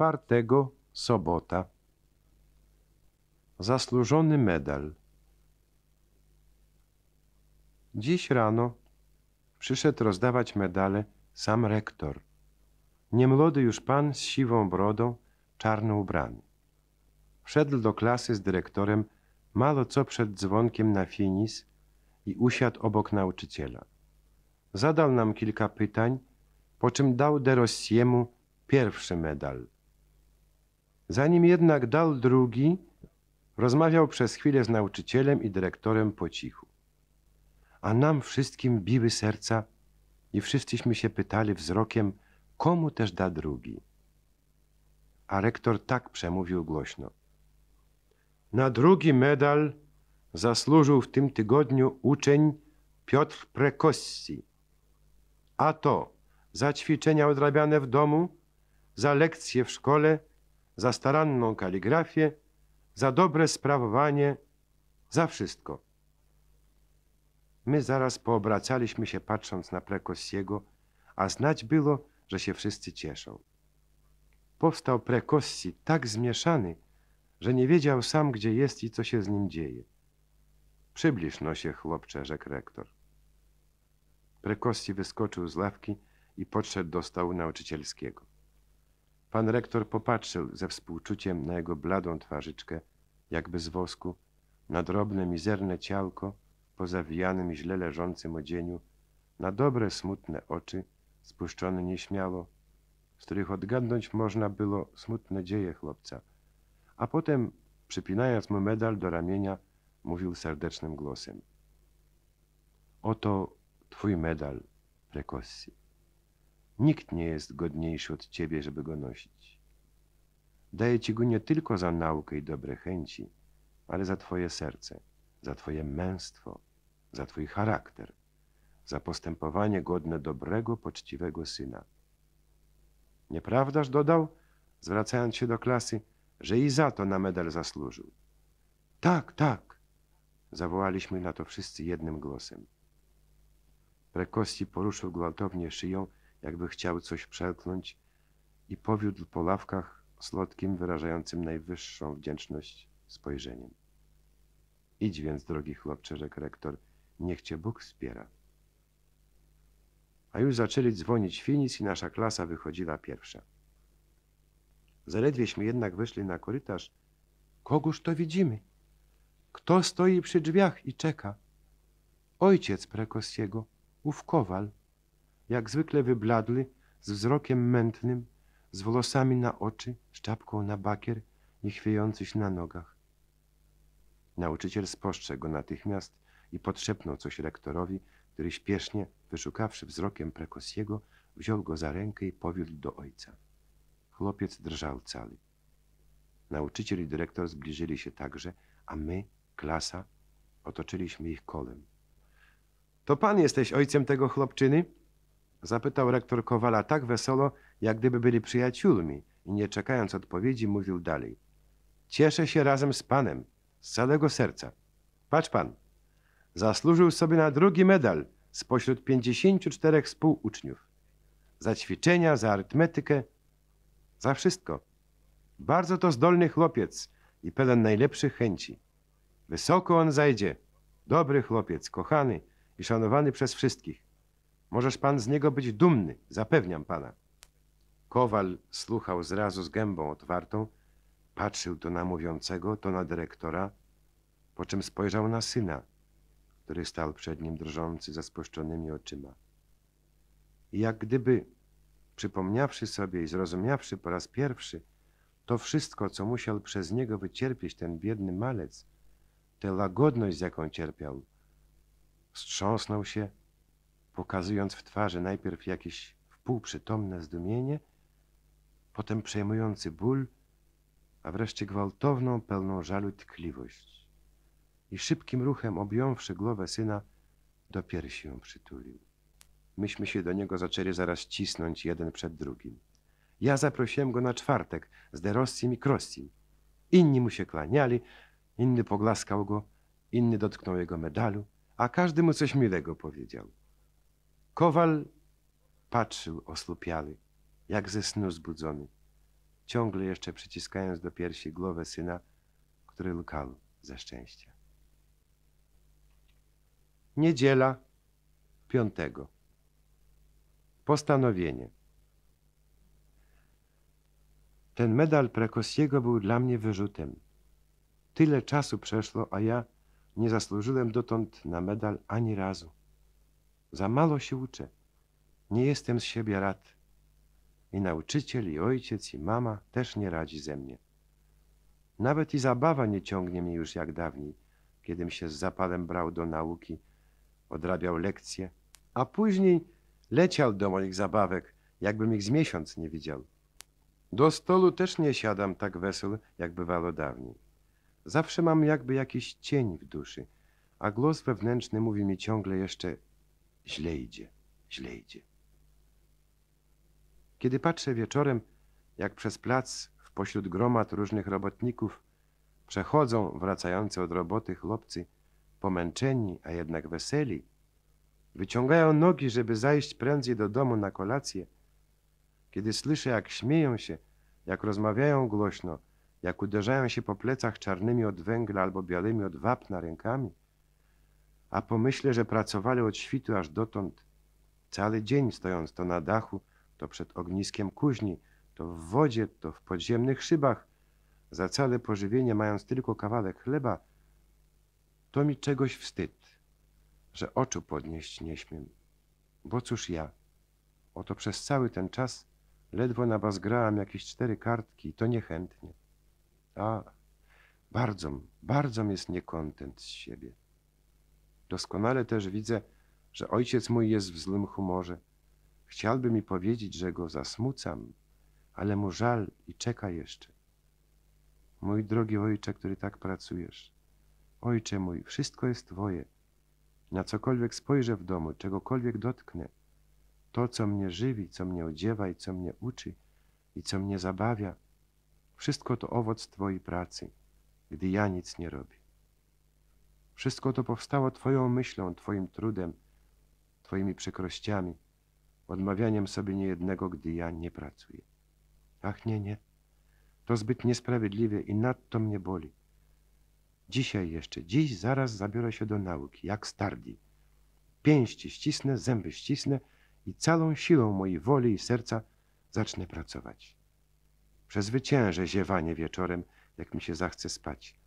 czwartego sobota. Zasłużony medal. Dziś rano przyszedł rozdawać medale sam rektor. Niemłody już pan z siwą brodą, czarno ubrany. Wszedł do klasy z dyrektorem malo co przed dzwonkiem na finis i usiadł obok nauczyciela. Zadał nam kilka pytań, po czym dał De Rossiemu pierwszy medal. Zanim jednak dał drugi, rozmawiał przez chwilę z nauczycielem i dyrektorem po cichu. A nam wszystkim biły serca i wszyscyśmy się pytali wzrokiem, komu też da drugi. A rektor tak przemówił głośno. Na drugi medal zasłużył w tym tygodniu uczeń Piotr Prekossi. A to za ćwiczenia odrabiane w domu, za lekcje w szkole, za staranną kaligrafię, za dobre sprawowanie, za wszystko. My zaraz poobracaliśmy się patrząc na Prekossiego, a znać było, że się wszyscy cieszą. Powstał Prekossi tak zmieszany, że nie wiedział sam, gdzie jest i co się z nim dzieje. Przybliż no się, chłopcze, rzekł rektor. Prekossi wyskoczył z ławki i podszedł do stołu nauczycielskiego. Pan rektor popatrzył ze współczuciem na jego bladą twarzyczkę, jakby z wosku, na drobne, mizerne ciałko, pozawijanym źle leżącym odzieniu, na dobre, smutne oczy, spuszczone nieśmiało, z których odgadnąć można było smutne dzieje chłopca. A potem, przypinając mu medal do ramienia, mówił serdecznym głosem. Oto twój medal, Precossi. Nikt nie jest godniejszy od ciebie, żeby go nosić. Daję ci go nie tylko za naukę i dobre chęci, ale za twoje serce, za twoje męstwo, za twój charakter, za postępowanie godne dobrego, poczciwego syna. Nieprawdaż dodał, zwracając się do klasy, że i za to na medal zasłużył. Tak, tak, zawołaliśmy na to wszyscy jednym głosem. Prekosi poruszył gwałtownie szyją jakby chciał coś przelknąć i powiódł po ławkach słodkim, wyrażającym najwyższą wdzięczność spojrzeniem. Idź więc, drogi chłopcze, rzekł rektor, niech cię Bóg wspiera. A już zaczęli dzwonić finis i nasza klasa wychodziła pierwsza. Zaledwieśmy jednak wyszli na korytarz, kogóż to widzimy? Kto stoi przy drzwiach i czeka? Ojciec Prekosiego, ów kowal jak zwykle wybladły, z wzrokiem mętnym, z włosami na oczy, z czapką na bakier, nie się na nogach. Nauczyciel spostrzegł go natychmiast i podszepnął coś rektorowi, który śpiesznie, wyszukawszy wzrokiem Prekosiego, wziął go za rękę i powiódł do ojca. Chłopiec drżał cały. Nauczyciel i dyrektor zbliżyli się także, a my, klasa, otoczyliśmy ich kolem. To pan jesteś ojcem tego chłopczyny? Zapytał rektor Kowala tak wesoło, jak gdyby byli przyjaciółmi i nie czekając odpowiedzi mówił dalej. Cieszę się razem z panem, z całego serca. Patrz pan, zasłużył sobie na drugi medal spośród 54 współuczniów. Za ćwiczenia, za arytmetykę, za wszystko. Bardzo to zdolny chłopiec i pełen najlepszych chęci. Wysoko on zajdzie. Dobry chłopiec, kochany i szanowany przez wszystkich. Możesz pan z niego być dumny, zapewniam pana. Kowal słuchał zrazu z gębą otwartą, patrzył to na mówiącego, to na dyrektora, po czym spojrzał na syna, który stał przed nim drżący za spuszczonymi oczyma. I jak gdyby, przypomniawszy sobie i zrozumiawszy po raz pierwszy to wszystko, co musiał przez niego wycierpieć ten biedny malec, tę łagodność, z jaką cierpiał, wstrząsnął się pokazując w twarzy najpierw jakieś wpółprzytomne zdumienie, potem przejmujący ból, a wreszcie gwałtowną, pełną żalu tkliwość. I szybkim ruchem objąwszy głowę syna, do piersi ją przytulił. Myśmy się do niego zaczęli zaraz cisnąć jeden przed drugim. Ja zaprosiłem go na czwartek z Derossim i Crossim. Inni mu się klaniali, inny poglaskał go, inny dotknął jego medalu, a każdy mu coś milego powiedział. Kowal patrzył osłupiały, jak ze snu zbudzony, ciągle jeszcze przyciskając do piersi głowę syna, który lukał ze szczęścia. Niedziela piątego. Postanowienie. Ten medal Prekosiego był dla mnie wyrzutem. Tyle czasu przeszło, a ja nie zasłużyłem dotąd na medal ani razu. Za mało się uczę. Nie jestem z siebie rad. I nauczyciel, i ojciec, i mama też nie radzi ze mnie. Nawet i zabawa nie ciągnie mnie już jak dawniej, kiedym się z zapalem brał do nauki, odrabiał lekcje, a później leciał do moich zabawek, jakbym ich z miesiąc nie widział. Do stolu też nie siadam tak wesel, jak bywało dawniej. Zawsze mam jakby jakiś cień w duszy, a głos wewnętrzny mówi mi ciągle jeszcze Źle idzie, źle idzie. Kiedy patrzę wieczorem, jak przez plac w pośród gromad różnych robotników przechodzą wracający od roboty chłopcy, pomęczeni, a jednak weseli, wyciągają nogi, żeby zajść prędzej do domu na kolację, kiedy słyszę, jak śmieją się, jak rozmawiają głośno, jak uderzają się po plecach czarnymi od węgla albo białymi od wapna rękami, a pomyślę, że pracowali od świtu aż dotąd cały dzień stojąc to na dachu, to przed ogniskiem kuźni, to w wodzie, to w podziemnych szybach, za całe pożywienie mając tylko kawałek chleba, to mi czegoś wstyd, że oczu podnieść nie śmiem. Bo cóż ja? Oto przez cały ten czas ledwo nabazgrałem jakieś cztery kartki i to niechętnie. A, bardzo, bardzo jest niekontent z siebie. Doskonale też widzę, że ojciec mój jest w złym humorze. Chciałby mi powiedzieć, że go zasmucam, ale mu żal i czeka jeszcze. Mój drogi ojcze, który tak pracujesz, ojcze mój, wszystko jest Twoje. Na cokolwiek spojrzę w domu, czegokolwiek dotknę, to, co mnie żywi, co mnie odziewa i co mnie uczy i co mnie zabawia, wszystko to owoc Twojej pracy, gdy ja nic nie robię. Wszystko to powstało Twoją myślą, Twoim trudem, Twoimi przykrościami, odmawianiem sobie niejednego, gdy ja nie pracuję. Ach, nie, nie. To zbyt niesprawiedliwe i nadto mnie boli. Dzisiaj jeszcze, dziś zaraz zabiorę się do nauki, jak stardi. Pięści ścisnę, zęby ścisnę i całą siłą mojej woli i serca zacznę pracować. Przezwyciężę ziewanie wieczorem, jak mi się zachce spać.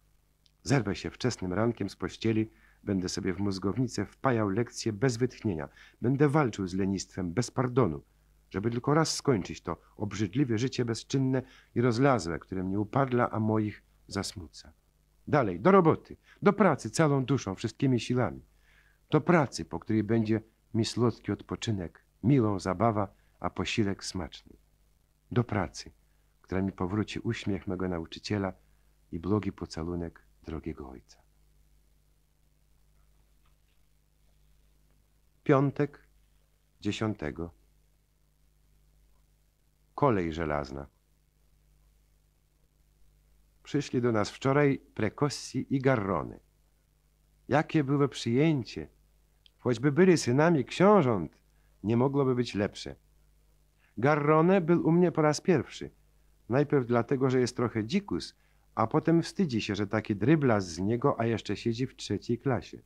Zerwę się wczesnym rankiem z pościeli, będę sobie w mózgownicę wpajał lekcje bez wytchnienia, będę walczył z lenistwem bez pardonu, żeby tylko raz skończyć to obrzydliwe życie bezczynne i rozlazłe, które mnie upadla, a moich zasmuca. Dalej, do roboty, do pracy całą duszą, wszystkimi siłami. Do pracy, po której będzie mi słodki odpoczynek, milą zabawa, a posiłek smaczny. Do pracy, która mi powróci uśmiech mego nauczyciela i blogi pocalunek drogiego Ojca. Piątek dziesiątego. Kolej żelazna. Przyszli do nas wczoraj Prekossi i garrone. Jakie było przyjęcie! Choćby byli synami książąt, nie mogłoby być lepsze. Garrone był u mnie po raz pierwszy. Najpierw dlatego, że jest trochę dzikus, a potem wstydzi się, że taki drybla z niego, a jeszcze siedzi w trzeciej klasie.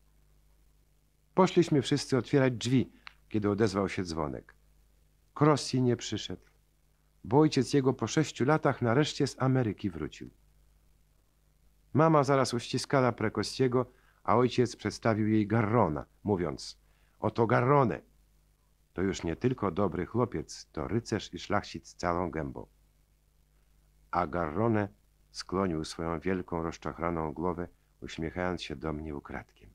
Poszliśmy wszyscy otwierać drzwi, kiedy odezwał się dzwonek. Krosi nie przyszedł, bo ojciec jego po sześciu latach nareszcie z Ameryki wrócił. Mama zaraz uściskała Prekosiego, a ojciec przedstawił jej Garrona, mówiąc: Oto Garrone. To już nie tylko dobry chłopiec, to rycerz i szlachcic całą gębą. A Garrone Sklonił swoją wielką, rozczochraną głowę, uśmiechając się do mnie ukradkiem.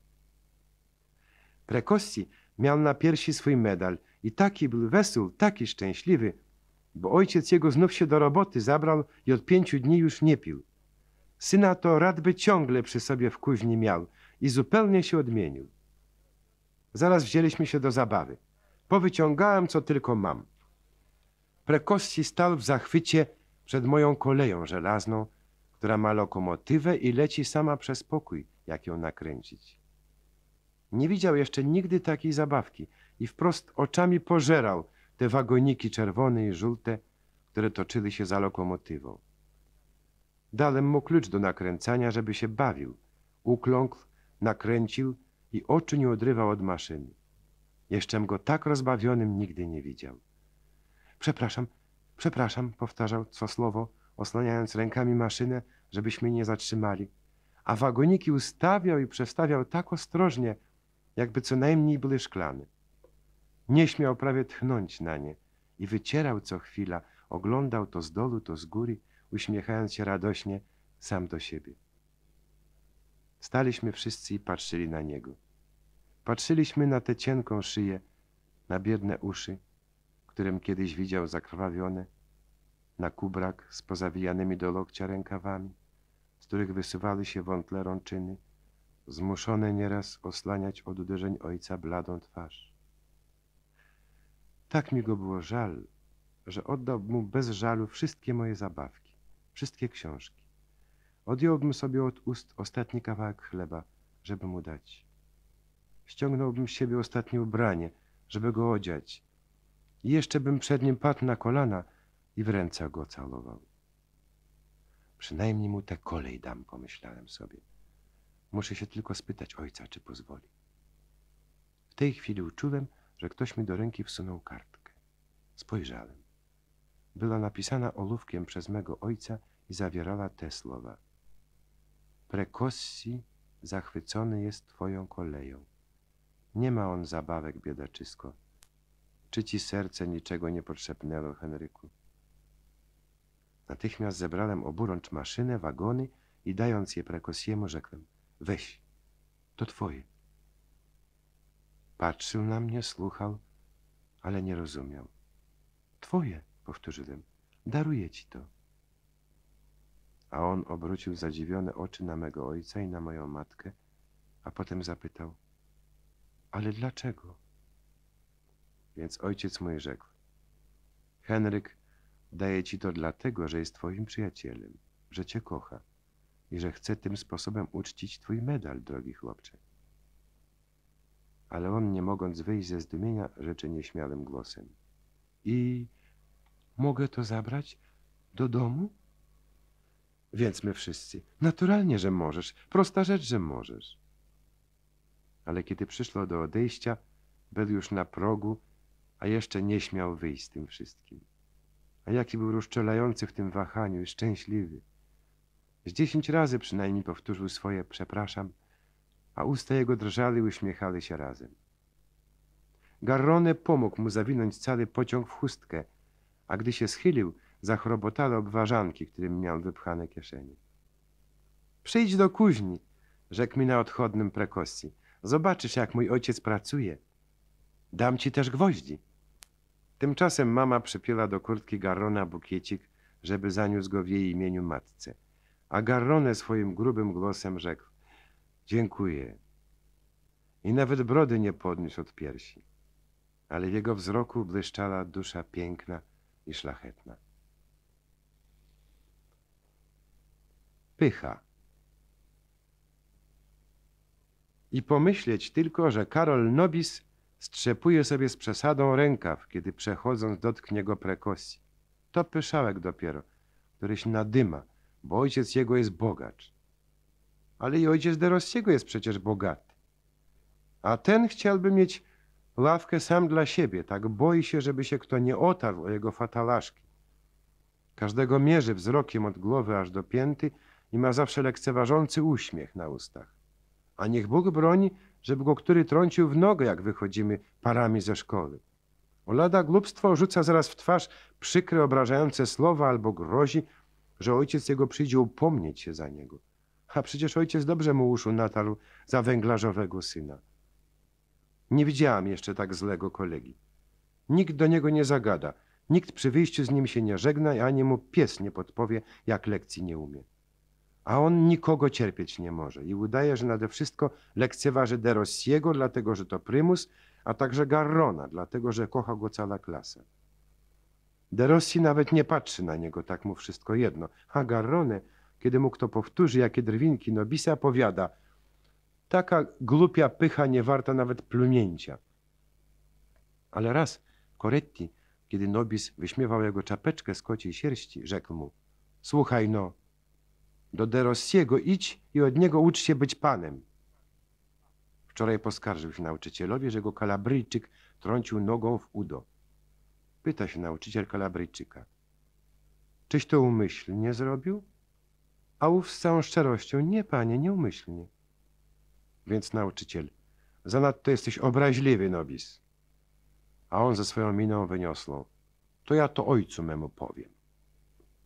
Prekossi miał na piersi swój medal i taki był wesół, taki szczęśliwy, bo ojciec jego znów się do roboty zabrał i od pięciu dni już nie pił. Syna to radby ciągle przy sobie w kuźni miał i zupełnie się odmienił. Zaraz wzięliśmy się do zabawy. Powyciągałem, co tylko mam. Prekossi stał w zachwycie przed moją koleją żelazną, która ma lokomotywę i leci sama przez pokój, jak ją nakręcić. Nie widział jeszcze nigdy takiej zabawki i wprost oczami pożerał te wagoniki czerwone i żółte, które toczyły się za lokomotywą. Dałem mu klucz do nakręcania, żeby się bawił. Ukląkł, nakręcił i oczy nie odrywał od maszyny. Jeszczem go tak rozbawionym nigdy nie widział. Przepraszam, przepraszam, powtarzał co słowo, osłaniając rękami maszynę, żebyśmy nie zatrzymali. A wagoniki ustawiał i przestawiał tak ostrożnie, jakby co najmniej były szklane. Nie śmiał prawie tchnąć na nie i wycierał co chwila, oglądał to z dolu, to z góry, uśmiechając się radośnie sam do siebie. Staliśmy wszyscy i patrzyli na niego. Patrzyliśmy na tę cienką szyję, na biedne uszy, którym kiedyś widział zakrwawione, na kubrak z pozawijanymi do lokcia rękawami, z których wysuwały się wątle rączyny, zmuszone nieraz oslaniać od uderzeń ojca bladą twarz. Tak mi go było żal, że oddałbym mu bez żalu wszystkie moje zabawki, wszystkie książki. Odjąłbym sobie od ust ostatni kawałek chleba, żeby mu dać. Ściągnąłbym z siebie ostatnie ubranie, żeby go odziać. I jeszcze bym przed nim padł na kolana – i w ręce go całował. Przynajmniej mu tę kolej dam, pomyślałem sobie. Muszę się tylko spytać ojca, czy pozwoli. W tej chwili uczułem, że ktoś mi do ręki wsunął kartkę. Spojrzałem. Była napisana ołówkiem przez mego ojca i zawierała te słowa. Prekossi zachwycony jest twoją koleją. Nie ma on zabawek, biedaczysko. Czy ci serce niczego nie potrzebnęło, Henryku? Natychmiast zebrałem oburącz maszynę, wagony i dając je Prekosiemu rzekłem – weź, to twoje. Patrzył na mnie, słuchał, ale nie rozumiał. Twoje, powtórzyłem, daruję ci to. A on obrócił zadziwione oczy na mego ojca i na moją matkę, a potem zapytał – ale dlaczego? Więc ojciec mój rzekł – Henryk – Daje ci to dlatego, że jest twoim przyjacielem, że cię kocha i że chce tym sposobem uczcić twój medal, drogi chłopcze. Ale on, nie mogąc wyjść ze zdumienia, rzeczy nieśmiałym głosem. I mogę to zabrać do domu? Więc my wszyscy. Naturalnie, że możesz. Prosta rzecz, że możesz. Ale kiedy przyszło do odejścia, był już na progu, a jeszcze nie śmiał wyjść z tym wszystkim. A jaki był rozczelający w tym wahaniu i szczęśliwy. Z dziesięć razy przynajmniej powtórzył swoje przepraszam, a usta jego drżały i uśmiechały się razem. Garrone pomógł mu zawinąć cały pociąg w chustkę, a gdy się schylił, zachrobotale obważanki, którym miał wypchane kieszenie. Przyjdź do kuźni, rzekł mi na odchodnym prekosji. Zobaczysz, jak mój ojciec pracuje. Dam ci też gwoździ. Tymczasem mama przypiela do kurtki Garrona bukiecik, żeby zaniósł go w jej imieniu matce. A Garrone swoim grubym głosem rzekł Dziękuję. I nawet brody nie podniósł od piersi. Ale w jego wzroku błyszczała dusza piękna i szlachetna. Pycha. I pomyśleć tylko, że Karol Nobis Strzepuje sobie z przesadą rękaw, kiedy przechodząc dotknie go prekosji. To pyszałek dopiero, któryś nadyma, bo ojciec jego jest bogacz. Ale i ojciec Derossiego jest przecież bogaty. A ten chciałby mieć ławkę sam dla siebie, tak boi się, żeby się kto nie otarł o jego fatalaszki. Każdego mierzy wzrokiem od głowy aż do pięty i ma zawsze lekceważący uśmiech na ustach. A niech Bóg broni, żeby go który trącił w nogę, jak wychodzimy parami ze szkoły. Olada głupstwo rzuca zaraz w twarz przykre, obrażające słowa albo grozi, że ojciec jego przyjdzie upomnieć się za niego. A przecież ojciec dobrze mu uszu natarł za węglarzowego syna. Nie widziałam jeszcze tak złego kolegi. Nikt do niego nie zagada, nikt przy wyjściu z nim się nie żegna, ani mu pies nie podpowie, jak lekcji nie umie a on nikogo cierpieć nie może i udaje, że nade wszystko lekceważy de Rossiego, dlatego że to prymus, a także Garrona, dlatego że kocha go cała klasa. De Rossi nawet nie patrzy na niego, tak mu wszystko jedno, a Garrone, kiedy mu kto powtórzy, jakie drwinki Nobisa, powiada taka głupia pycha nie warta nawet plunięcia. Ale raz Coretti, kiedy Nobis wyśmiewał jego czapeczkę z kociej sierści, rzekł mu – słuchaj no – do Derossiego idź i od niego ucz się być panem. Wczoraj poskarżył się nauczycielowi, że go kalabryjczyk trącił nogą w udo. Pyta się nauczyciel kalabryjczyka. Czyś to umyślnie zrobił? A ów z całą szczerością, nie panie, nieumyślnie. Więc nauczyciel, zanadto jesteś obraźliwy, nobis. A on ze swoją miną wyniosłą. To ja to ojcu memu powiem.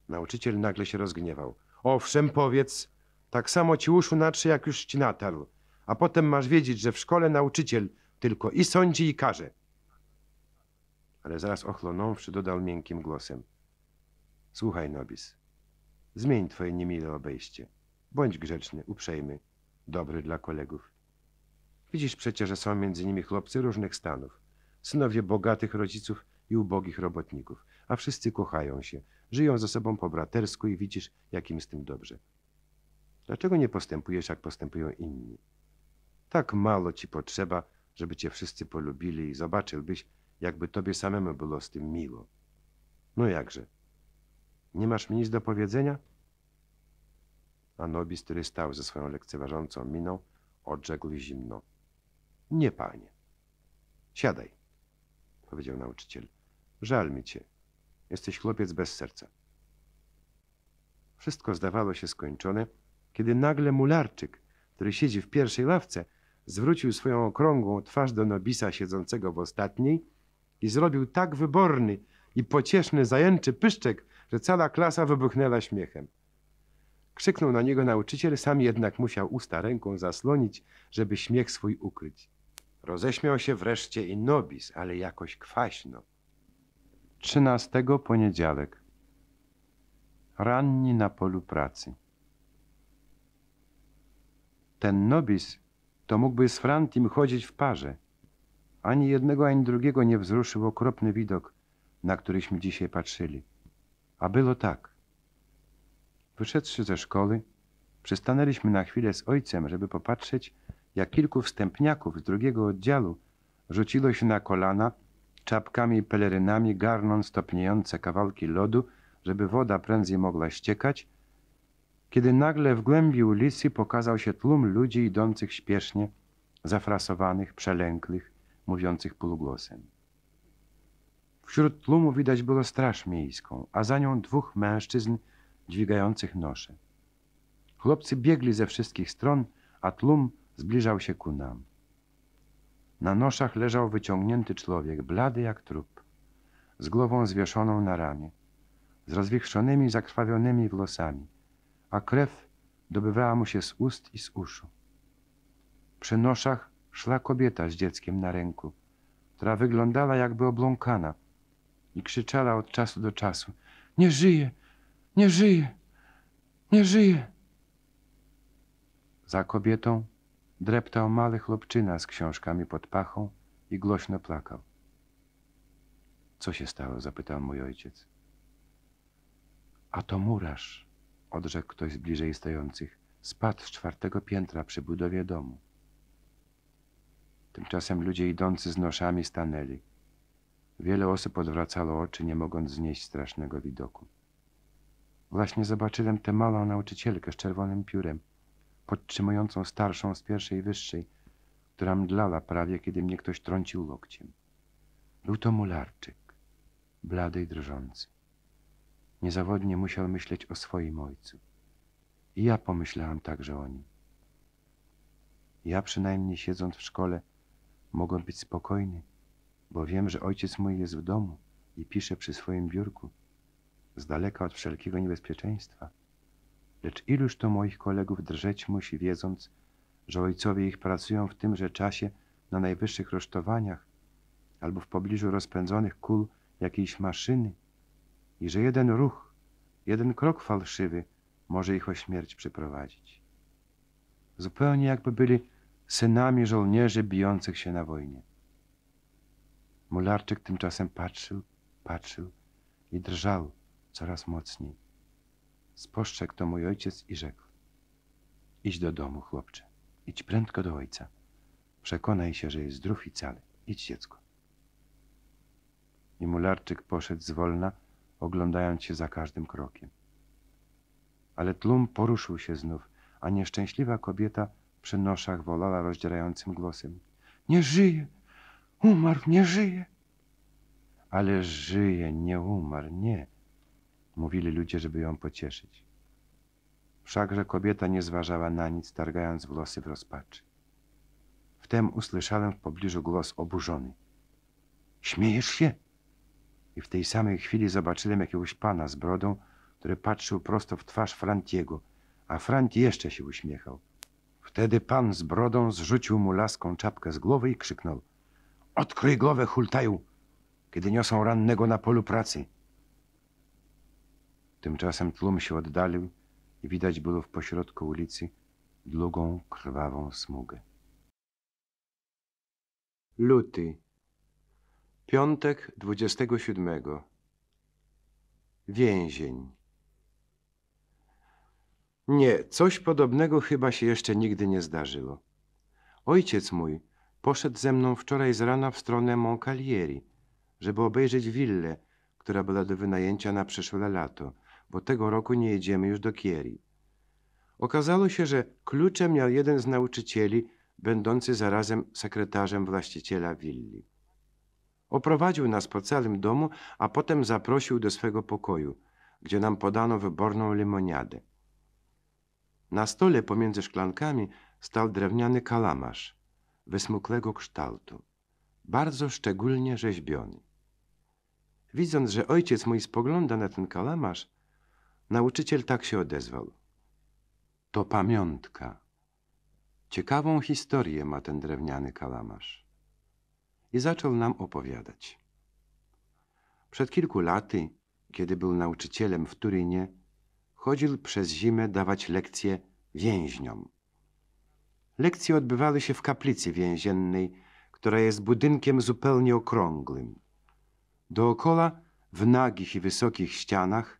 Nauczyciel nagle się rozgniewał. Owszem, powiedz, tak samo ci uszu natrzy, jak już ci natarł. A potem masz wiedzieć, że w szkole nauczyciel tylko i sądzi, i karze. Ale zaraz ochlonąwszy, dodał miękkim głosem. Słuchaj, Nobis, zmień twoje niemile obejście. Bądź grzeczny, uprzejmy, dobry dla kolegów. Widzisz przecież, że są między nimi chłopcy różnych stanów, synowie bogatych rodziców i ubogich robotników, a wszyscy kochają się – Żyją ze sobą po bratersku i widzisz, jak im z tym dobrze. Dlaczego nie postępujesz, jak postępują inni? Tak mało ci potrzeba, żeby cię wszyscy polubili i zobaczyłbyś, jakby tobie samemu było z tym miło. No jakże? Nie masz mi nic do powiedzenia? Anobis, który stał ze swoją lekceważącą miną, odrzekł zimno. Nie, panie. Siadaj, powiedział nauczyciel. Żal mi cię. Jesteś chłopiec bez serca. Wszystko zdawało się skończone, kiedy nagle mularczyk, który siedzi w pierwszej ławce, zwrócił swoją okrągłą twarz do Nobisa siedzącego w ostatniej i zrobił tak wyborny i pocieszny zajęczy pyszczek, że cała klasa wybuchnęła śmiechem. Krzyknął na niego nauczyciel, sam jednak musiał usta ręką zasłonić, żeby śmiech swój ukryć. Roześmiał się wreszcie i Nobis, ale jakoś kwaśno. Trzynastego poniedziałek. Ranni na polu pracy. Ten nobis to mógłby z Frantim chodzić w parze. Ani jednego, ani drugiego nie wzruszył okropny widok, na któryśmy dzisiaj patrzyli. A było tak. Wyszedłszy ze szkoły, przystanęliśmy na chwilę z ojcem, żeby popatrzeć, jak kilku wstępniaków z drugiego oddziału rzuciło się na kolana czapkami i pelerynami garnąc topniejące kawałki lodu, żeby woda prędzej mogła ściekać, kiedy nagle w głębi ulicy pokazał się tłum ludzi idących śpiesznie, zafrasowanych, przelękłych, mówiących półgłosem. Wśród tłumu widać było straż miejską, a za nią dwóch mężczyzn dźwigających nosze. Chłopcy biegli ze wszystkich stron, a tłum zbliżał się ku nam. Na noszach leżał wyciągnięty człowiek, blady jak trup, z głową zwieszoną na ramię, z rozwichrzonymi, zakrwawionymi włosami, a krew dobywała mu się z ust i z uszu. Przy noszach szła kobieta z dzieckiem na ręku, która wyglądała jakby obłąkana i krzyczała od czasu do czasu: Nie żyje! Nie żyje! Nie żyje! Za kobietą dreptał mały chłopczyna z książkami pod pachą i głośno plakał. Co się stało? zapytał mój ojciec. A to murarz, odrzekł ktoś z bliżej stojących. Spadł z czwartego piętra przy budowie domu. Tymczasem ludzie idący z noszami stanęli. Wiele osób odwracało oczy, nie mogąc znieść strasznego widoku. Właśnie zobaczyłem tę małą nauczycielkę z czerwonym piórem, podtrzymującą starszą z pierwszej wyższej, która mdlała prawie, kiedy mnie ktoś trącił łokciem. Był to mularczyk, blady i drżący. Niezawodnie musiał myśleć o swoim ojcu. I ja pomyślałam także o nim. Ja przynajmniej siedząc w szkole mogłem być spokojny, bo wiem, że ojciec mój jest w domu i pisze przy swoim biurku, z daleka od wszelkiego niebezpieczeństwa. Lecz iluż to moich kolegów drżeć musi, wiedząc, że ojcowie ich pracują w tymże czasie na najwyższych rusztowaniach albo w pobliżu rozpędzonych kul jakiejś maszyny i że jeden ruch, jeden krok fałszywy może ich o śmierć przyprowadzić. Zupełnie jakby byli synami żołnierzy bijących się na wojnie. Mularczyk tymczasem patrzył, patrzył i drżał coraz mocniej. Spostrzegł to mój ojciec i rzekł. Idź do domu, chłopcze. Idź prędko do ojca. Przekonaj się, że jest zdrów i cały. Idź, dziecko. I mularczyk poszedł zwolna, oglądając się za każdym krokiem. Ale tłum poruszył się znów, a nieszczęśliwa kobieta przy noszach wolała rozdzierającym głosem. Nie żyje! Umarł, nie żyje! Ale żyje, nie umarł, nie! mówili ludzie, żeby ją pocieszyć. Wszakże kobieta nie zważała na nic, targając włosy w rozpaczy. Wtem usłyszałem w pobliżu głos oburzony. Śmiejesz się? I w tej samej chwili zobaczyłem jakiegoś pana z brodą, który patrzył prosto w twarz Frantiego, a Franti jeszcze się uśmiechał. Wtedy pan z brodą zrzucił mu laską czapkę z głowy i krzyknął. Odkryj głowę, hultaju, kiedy niosą rannego na polu pracy. Tymczasem tłum się oddalił i widać było w pośrodku ulicy długą, krwawą smugę. Luty. Piątek 27. Więzień. Nie, coś podobnego chyba się jeszcze nigdy nie zdarzyło. Ojciec mój poszedł ze mną wczoraj z rana w stronę Montcalieri, żeby obejrzeć willę, która była do wynajęcia na przyszłe lato – bo tego roku nie jedziemy już do Kieri. Okazało się, że klucze miał jeden z nauczycieli, będący zarazem sekretarzem właściciela willi. Oprowadził nas po całym domu, a potem zaprosił do swego pokoju, gdzie nam podano wyborną limoniadę. Na stole pomiędzy szklankami stał drewniany kalamarz, wysmuklego kształtu, bardzo szczególnie rzeźbiony. Widząc, że ojciec mój spogląda na ten kalamarz, Nauczyciel tak się odezwał. To pamiątka. Ciekawą historię ma ten drewniany kalamarz. I zaczął nam opowiadać. Przed kilku laty, kiedy był nauczycielem w Turynie, chodził przez zimę dawać lekcje więźniom. Lekcje odbywały się w kaplicy więziennej, która jest budynkiem zupełnie okrągłym. Dookoła, w nagich i wysokich ścianach,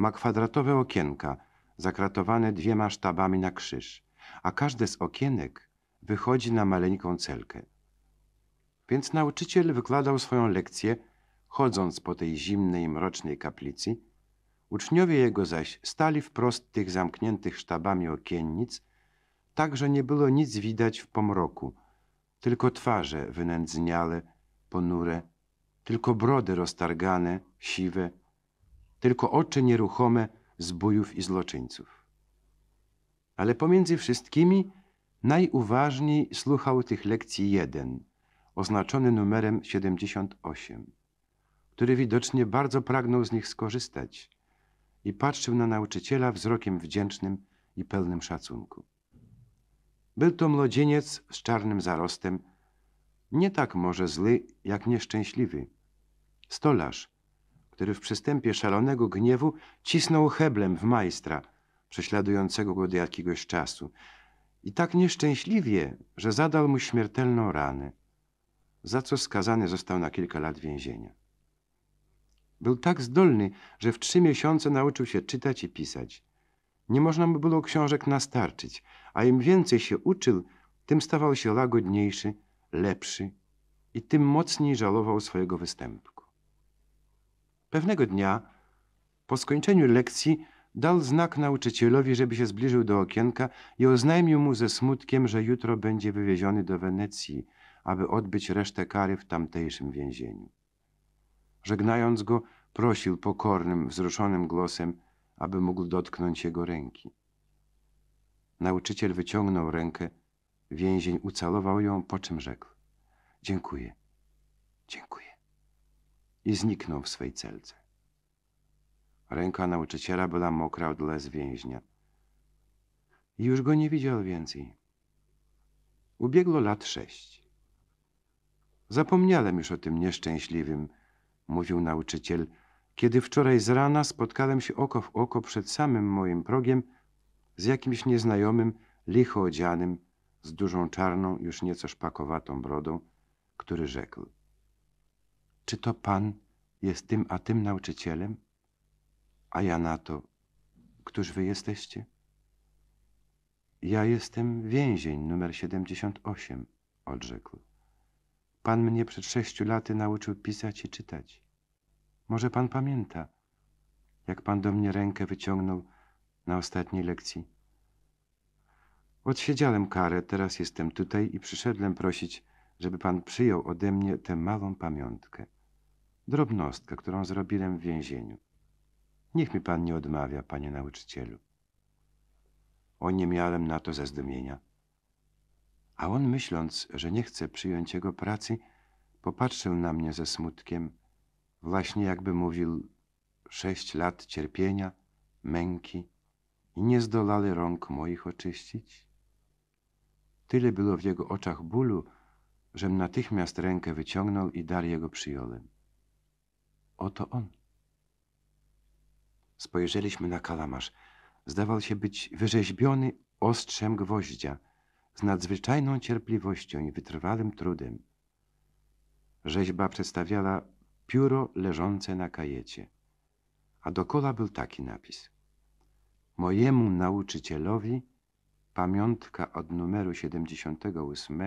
ma kwadratowe okienka, zakratowane dwiema sztabami na krzyż, a każde z okienek wychodzi na maleńką celkę. Więc nauczyciel wykładał swoją lekcję, chodząc po tej zimnej, mrocznej kaplicy, uczniowie jego zaś stali wprost tych zamkniętych sztabami okiennic, tak, że nie było nic widać w pomroku, tylko twarze wynędzniale, ponure, tylko brody roztargane, siwe, tylko oczy nieruchome zbójów i zloczyńców. Ale pomiędzy wszystkimi najuważniej słuchał tych lekcji jeden, oznaczony numerem 78, który widocznie bardzo pragnął z nich skorzystać i patrzył na nauczyciela wzrokiem wdzięcznym i pełnym szacunku. Był to młodzieniec z czarnym zarostem, nie tak może zły, jak nieszczęśliwy. Stolarz, który w przystępie szalonego gniewu cisnął heblem w majstra, prześladującego go do jakiegoś czasu, i tak nieszczęśliwie, że zadał mu śmiertelną ranę, za co skazany został na kilka lat więzienia. Był tak zdolny, że w trzy miesiące nauczył się czytać i pisać. Nie można mu było książek nastarczyć, a im więcej się uczył, tym stawał się łagodniejszy, lepszy i tym mocniej żalował swojego występku. Pewnego dnia, po skończeniu lekcji, dał znak nauczycielowi, żeby się zbliżył do okienka i oznajmił mu ze smutkiem, że jutro będzie wywieziony do Wenecji, aby odbyć resztę kary w tamtejszym więzieniu. Żegnając go, prosił pokornym, wzruszonym głosem, aby mógł dotknąć jego ręki. Nauczyciel wyciągnął rękę, więzień ucalował ją, po czym rzekł: Dziękuję, dziękuję i zniknął w swej celce. Ręka nauczyciela była mokra od les więźnia. I już go nie widział więcej. Ubiegło lat sześć. Zapomniałem już o tym nieszczęśliwym, mówił nauczyciel, kiedy wczoraj z rana spotkałem się oko w oko przed samym moim progiem z jakimś nieznajomym, licho odzianym, z dużą czarną, już nieco szpakowatą brodą, który rzekł – czy to pan jest tym a tym nauczycielem? A ja na to, któż wy jesteście? Ja jestem więzień numer 78, odrzekł. Pan mnie przed sześciu laty nauczył pisać i czytać. Może pan pamięta, jak pan do mnie rękę wyciągnął na ostatniej lekcji? Odsiedziałem karę, teraz jestem tutaj i przyszedłem prosić, żeby pan przyjął ode mnie tę małą pamiątkę drobnostka, którą zrobiłem w więzieniu. Niech mi pan nie odmawia, panie nauczycielu. O nie miałem na to zezdumienia. A on myśląc, że nie chce przyjąć jego pracy, popatrzył na mnie ze smutkiem, właśnie jakby mówił sześć lat cierpienia, męki i nie zdolali rąk moich oczyścić. Tyle było w jego oczach bólu, żem natychmiast rękę wyciągnął i dar jego przyjąłem. Oto on. Spojrzeliśmy na kalamarz. Zdawał się być wyrzeźbiony ostrzem gwoździa, z nadzwyczajną cierpliwością i wytrwałym trudem. Rzeźba przedstawiała pióro leżące na kajecie, a dokola był taki napis. Mojemu nauczycielowi pamiątka od numeru 78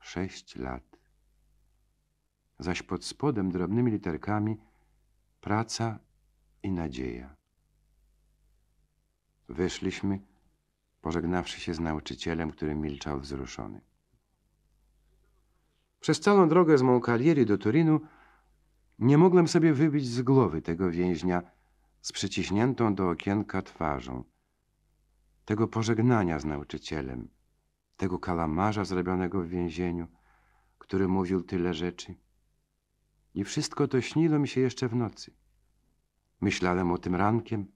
sześć lat zaś pod spodem drobnymi literkami praca i nadzieja. Wyszliśmy, pożegnawszy się z nauczycielem, który milczał wzruszony. Przez całą drogę z Moncalieri do Torinu nie mogłem sobie wybić z głowy tego więźnia z przyciśniętą do okienka twarzą, tego pożegnania z nauczycielem, tego kalamarza zrobionego w więzieniu, który mówił tyle rzeczy. I wszystko to śniło mi się jeszcze w nocy. Myślałem o tym rankiem,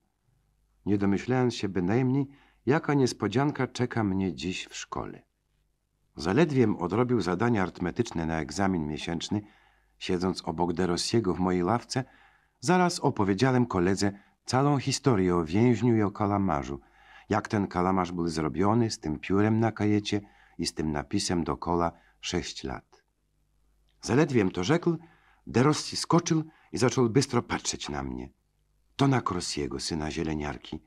nie domyślając się bynajmniej, jaka niespodzianka czeka mnie dziś w szkole. Zaledwiem odrobił zadania arytmetyczne na egzamin miesięczny, siedząc obok Derosiego w mojej ławce, zaraz opowiedziałem koledze całą historię o więźniu i o kalamarzu, jak ten kalamarz był zrobiony z tym piórem na kajecie i z tym napisem do kola sześć lat. Zaledwiem to rzekł, Derossi skoczył i zaczął bystro patrzeć na mnie. To na Krosiego syna zieleniarki,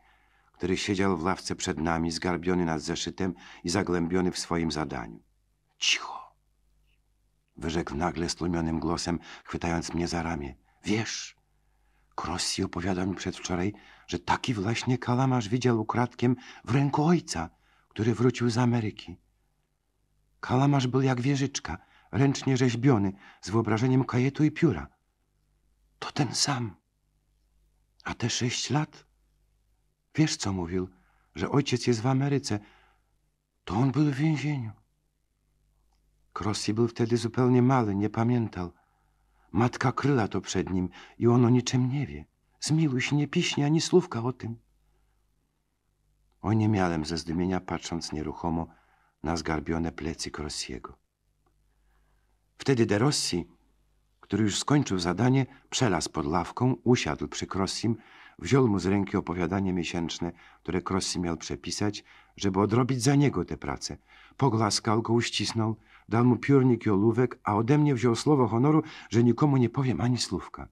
który siedział w ławce przed nami, zgarbiony nad zeszytem i zagłębiony w swoim zadaniu. Cicho! Wyrzekł nagle stłumionym głosem, chwytając mnie za ramię. Wiesz, Krosi opowiadał mi przedwczoraj, że taki właśnie kalamarz widział ukradkiem w ręku ojca, który wrócił z Ameryki. Kalamarz był jak wieżyczka – ręcznie rzeźbiony, z wyobrażeniem kajetu i pióra. To ten sam. A te sześć lat? Wiesz, co mówił, że ojciec jest w Ameryce. To on był w więzieniu. Crossi był wtedy zupełnie mały, nie pamiętał. Matka kryla to przed nim i on o niczym nie wie. Zmiłuj się, nie piśnie ani słówka o tym. O nie miałem ze zdumienia, patrząc nieruchomo na zgarbione plecy Crossiego. Wtedy De Rossi, który już skończył zadanie, przelazł pod ławką, usiadł przy Crossim, wziął mu z ręki opowiadanie miesięczne, które Crossi miał przepisać, żeby odrobić za niego tę pracę. Poglaskał go, uścisnął, dał mu piórnik i olówek, a ode mnie wziął słowo honoru, że nikomu nie powiem ani słówka.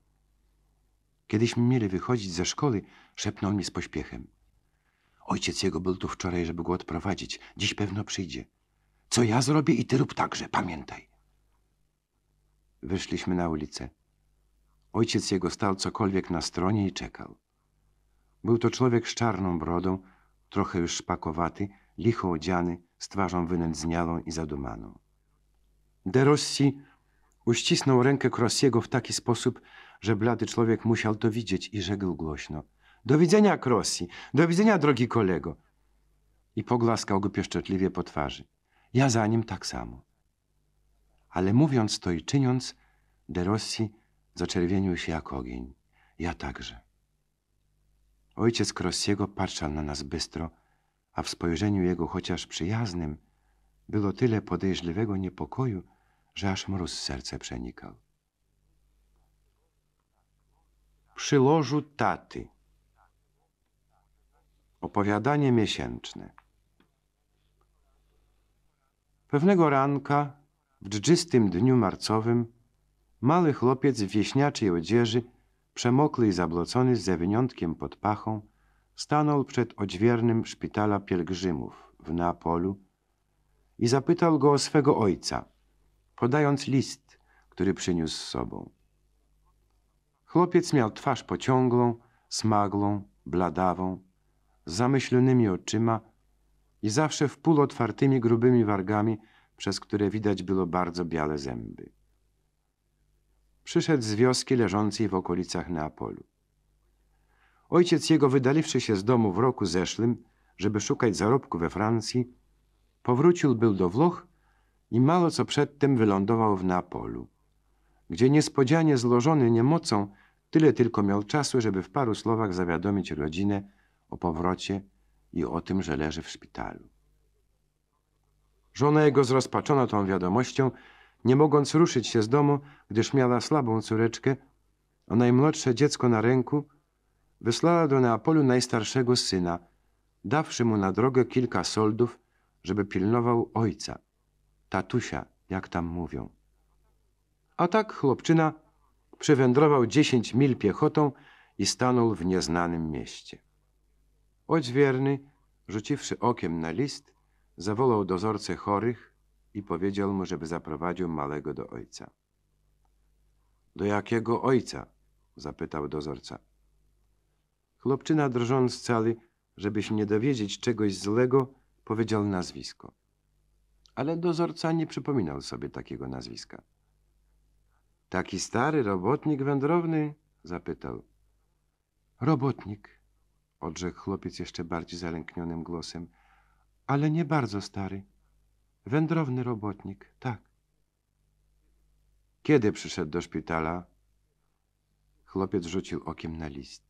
Kiedyśmy mieli wychodzić ze szkoły, szepnął mi z pośpiechem. Ojciec jego był tu wczoraj, żeby go odprowadzić. Dziś pewno przyjdzie. Co ja zrobię i ty rób także, pamiętaj. Wyszliśmy na ulicę. Ojciec jego stał cokolwiek na stronie i czekał. Był to człowiek z czarną brodą, trochę już szpakowaty, licho odziany, z twarzą wynędzniałą i zadumaną. Derossi uścisnął rękę Krosiego w taki sposób, że blady człowiek musiał to widzieć i rzekł głośno. Do widzenia, Krosi, Do widzenia, drogi kolego! I poglaskał go pieszczotliwie po twarzy. Ja za nim tak samo. Ale mówiąc to i czyniąc, Derossi zaczerwienił się jak ogień. Ja także. Ojciec Krossiego patrzył na nas bystro, a w spojrzeniu jego chociaż przyjaznym było tyle podejrzliwego niepokoju, że aż mróz serce przenikał. Przy łożu taty. Opowiadanie miesięczne. Pewnego ranka w dżdżystym dniu marcowym mały chłopiec w wieśniaczej odzieży, przemokły i zablocony z zawiniątkiem pod pachą, stanął przed odźwiernym szpitala pielgrzymów w Neapolu i zapytał go o swego ojca, podając list, który przyniósł z sobą. Chłopiec miał twarz pociągłą, smaglą, bladawą, z zamyślonymi oczyma i zawsze w pół otwartymi grubymi wargami przez które widać było bardzo białe zęby. Przyszedł z wioski leżącej w okolicach Neapolu. Ojciec jego, wydaliwszy się z domu w roku zeszłym, żeby szukać zarobku we Francji, powrócił był do Włoch i mało co przedtem wylądował w Neapolu, gdzie niespodzianie złożony niemocą tyle tylko miał czasu, żeby w paru słowach zawiadomić rodzinę o powrocie i o tym, że leży w szpitalu. Żona jego zrozpaczona tą wiadomością, nie mogąc ruszyć się z domu, gdyż miała słabą córeczkę, a najmłodsze dziecko na ręku, wysłała do Neapolu najstarszego syna, dawszy mu na drogę kilka soldów, żeby pilnował ojca, tatusia, jak tam mówią. A tak chłopczyna przywędrował dziesięć mil piechotą i stanął w nieznanym mieście. Odźwierny, rzuciwszy okiem na list, Zawołał dozorcę chorych i powiedział mu, żeby zaprowadził malego do ojca. Do jakiego ojca? zapytał dozorca. Chłopczyna drżąc cali, żeby się nie dowiedzieć czegoś złego, powiedział nazwisko. Ale dozorca nie przypominał sobie takiego nazwiska. Taki stary robotnik wędrowny? zapytał. Robotnik, odrzekł chłopiec jeszcze bardziej zalęknionym głosem ale nie bardzo stary. Wędrowny robotnik, tak. Kiedy przyszedł do szpitala? Chłopiec rzucił okiem na list.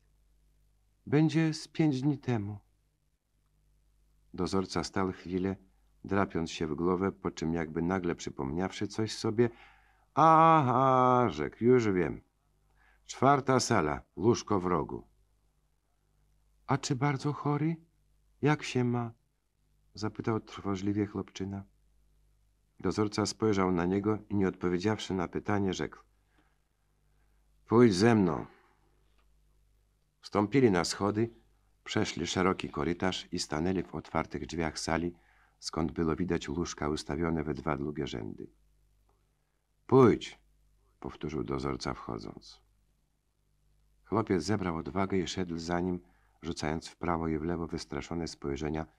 Będzie z pięć dni temu. Dozorca stał chwilę, drapiąc się w głowę, po czym jakby nagle przypomniawszy coś sobie, aha, rzekł, już wiem. Czwarta sala, łóżko w rogu. A czy bardzo chory? Jak się ma? Zapytał trwożliwie chłopczyna. Dozorca spojrzał na niego i nie odpowiedziawszy na pytanie, rzekł. Pójdź ze mną. Wstąpili na schody, przeszli szeroki korytarz i stanęli w otwartych drzwiach sali, skąd było widać łóżka ustawione we dwa długie rzędy. Pójdź, powtórzył dozorca wchodząc. Chłopiec zebrał odwagę i szedł za nim, rzucając w prawo i w lewo wystraszone spojrzenia –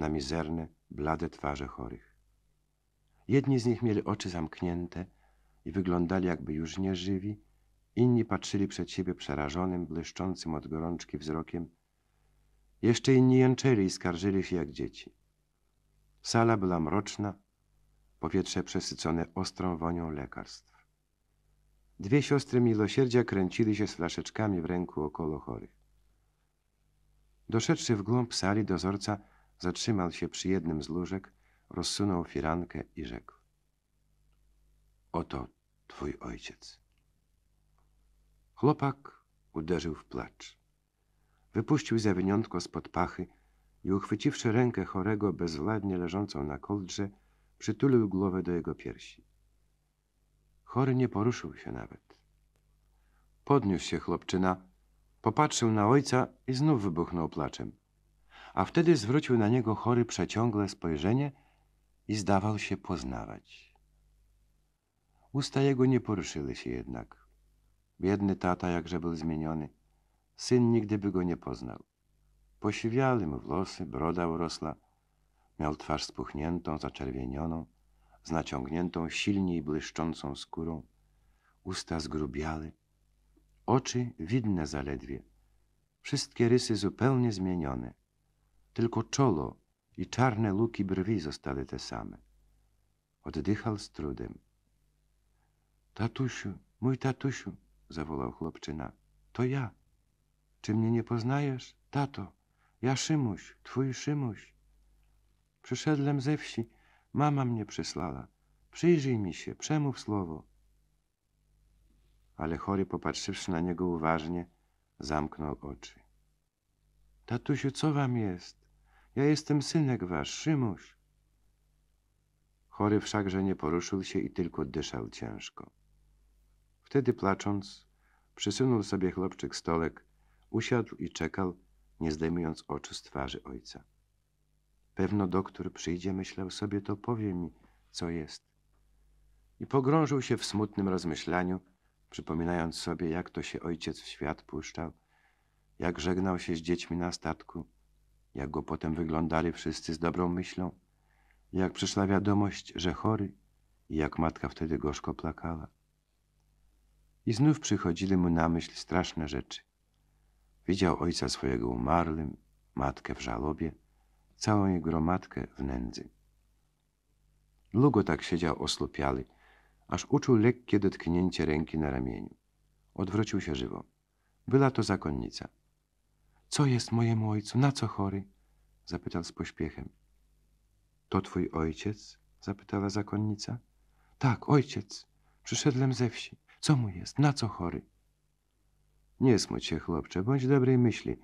na mizerne, blade twarze chorych. Jedni z nich mieli oczy zamknięte i wyglądali jakby już nieżywi, inni patrzyli przed siebie przerażonym, błyszczącym od gorączki wzrokiem. Jeszcze inni jęczeli i skarżyli się jak dzieci. Sala była mroczna, powietrze przesycone ostrą wonią lekarstw. Dwie siostry miłosierdzia kręcili się z flaszeczkami w ręku około chorych. Doszedłszy w głąb sali, dozorca Zatrzymał się przy jednym z łóżek, rozsunął firankę i rzekł. Oto twój ojciec. Chłopak uderzył w płacz. Wypuścił zawiniątko spod pachy i uchwyciwszy rękę chorego bezwładnie leżącą na kołdrze, przytulił głowę do jego piersi. Chory nie poruszył się nawet. Podniósł się chłopczyna, popatrzył na ojca i znów wybuchnął placzem a wtedy zwrócił na niego chory przeciągłe spojrzenie i zdawał się poznawać. Usta jego nie poruszyły się jednak. Biedny tata jakże był zmieniony. Syn nigdy by go nie poznał. Posiwiały mu włosy, broda urosła. Miał twarz spuchniętą, zaczerwienioną, z naciągniętą silniej błyszczącą skórą. Usta zgrubiały, oczy widne zaledwie. Wszystkie rysy zupełnie zmienione. Tylko czolo i czarne luki brwi zostały te same. Oddychał z trudem. Tatusiu, mój tatusiu, zawołał chłopczyna, to ja. Czy mnie nie poznajesz? Tato, ja Szymuś, twój Szymuś. Przyszedłem ze wsi, mama mnie przysłała. Przyjrzyj mi się, przemów słowo. Ale chory, popatrzywszy na niego uważnie, zamknął oczy. Tatusiu, co wam jest? Ja jestem synek wasz, Szymuś. Chory wszakże nie poruszył się i tylko dyszał ciężko. Wtedy płacząc, przysunął sobie chłopczyk stolek, usiadł i czekał, nie zdejmując oczu z twarzy ojca. Pewno doktor przyjdzie, myślał sobie, to powie mi, co jest. I pogrążył się w smutnym rozmyślaniu, przypominając sobie, jak to się ojciec w świat puszczał, jak żegnał się z dziećmi na statku, jak go potem wyglądali wszyscy z dobrą myślą, jak przyszła wiadomość, że chory i jak matka wtedy gorzko plakała. I znów przychodzili mu na myśl straszne rzeczy. Widział ojca swojego umarłym, matkę w żalobie, całą jego gromadkę w nędzy. Długo tak siedział osłupiały, aż uczuł lekkie dotknięcie ręki na ramieniu. Odwrócił się żywo. Była to zakonnica. Co jest mojemu ojcu? Na co chory? Zapytał z pośpiechem. To twój ojciec? Zapytała zakonnica. Tak, ojciec. Przyszedłem ze wsi. Co mu jest? Na co chory? Nie smuć się, chłopcze, bądź dobrej myśli.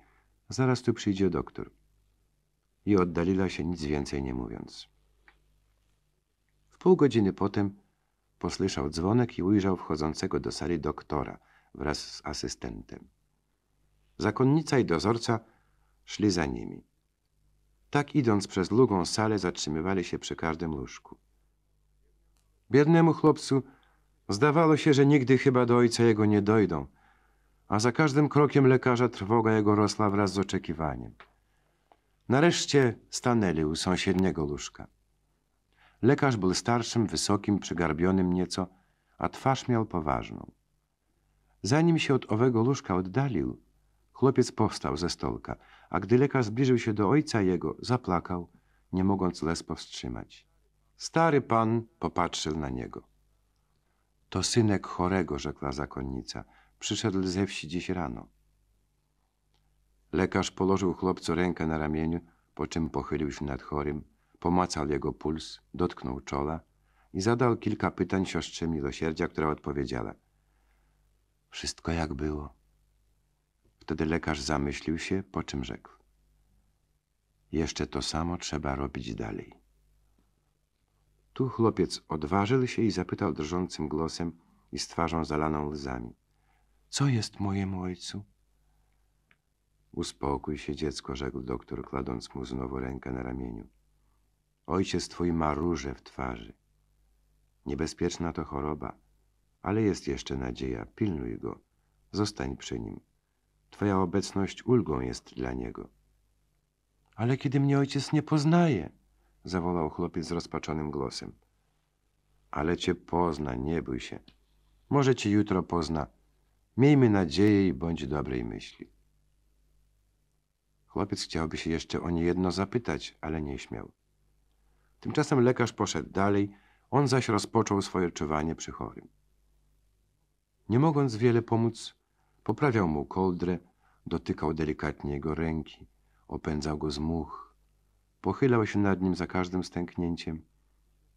Zaraz tu przyjdzie doktor. I oddaliła się nic więcej nie mówiąc. W pół godziny potem posłyszał dzwonek i ujrzał wchodzącego do sali doktora wraz z asystentem. Zakonnica i dozorca szli za nimi. Tak idąc przez długą salę zatrzymywali się przy każdym łóżku. Biednemu chłopcu zdawało się, że nigdy chyba do ojca jego nie dojdą, a za każdym krokiem lekarza trwoga jego rosła wraz z oczekiwaniem. Nareszcie stanęli u sąsiedniego łóżka. Lekarz był starszym, wysokim, przygarbionym nieco, a twarz miał poważną. Zanim się od owego łóżka oddalił, Chłopiec powstał ze stolka, a gdy lekarz zbliżył się do ojca jego, zaplakał, nie mogąc les powstrzymać. Stary pan popatrzył na niego. To synek chorego, rzekła zakonnica. Przyszedł ze wsi dziś rano. Lekarz położył chłopcu rękę na ramieniu, po czym pochylił się nad chorym, pomacał jego puls, dotknął czola i zadał kilka pytań siostrze miłosierdzia, która odpowiedziała. Wszystko jak było. Wtedy lekarz zamyślił się, po czym rzekł. Jeszcze to samo trzeba robić dalej. Tu chłopiec odważył się i zapytał drżącym głosem i z twarzą zalaną łzami. Co jest mojemu ojcu? Uspokój się, dziecko, rzekł doktor, kładąc mu znowu rękę na ramieniu. Ojciec twój ma róże w twarzy. Niebezpieczna to choroba, ale jest jeszcze nadzieja. Pilnuj go. Zostań przy nim. Twoja obecność ulgą jest dla niego. Ale kiedy mnie ojciec nie poznaje, zawołał chłopiec rozpaczonym głosem. Ale cię pozna, nie bój się. Może cię jutro pozna. Miejmy nadzieję i bądź dobrej myśli. Chłopiec chciałby się jeszcze o niejedno zapytać, ale nie śmiał. Tymczasem lekarz poszedł dalej, on zaś rozpoczął swoje czuwanie przy chorym. Nie mogąc wiele pomóc, Poprawiał mu kołdrę, dotykał delikatnie jego ręki, opędzał go z much. Pochylał się nad nim za każdym stęknięciem.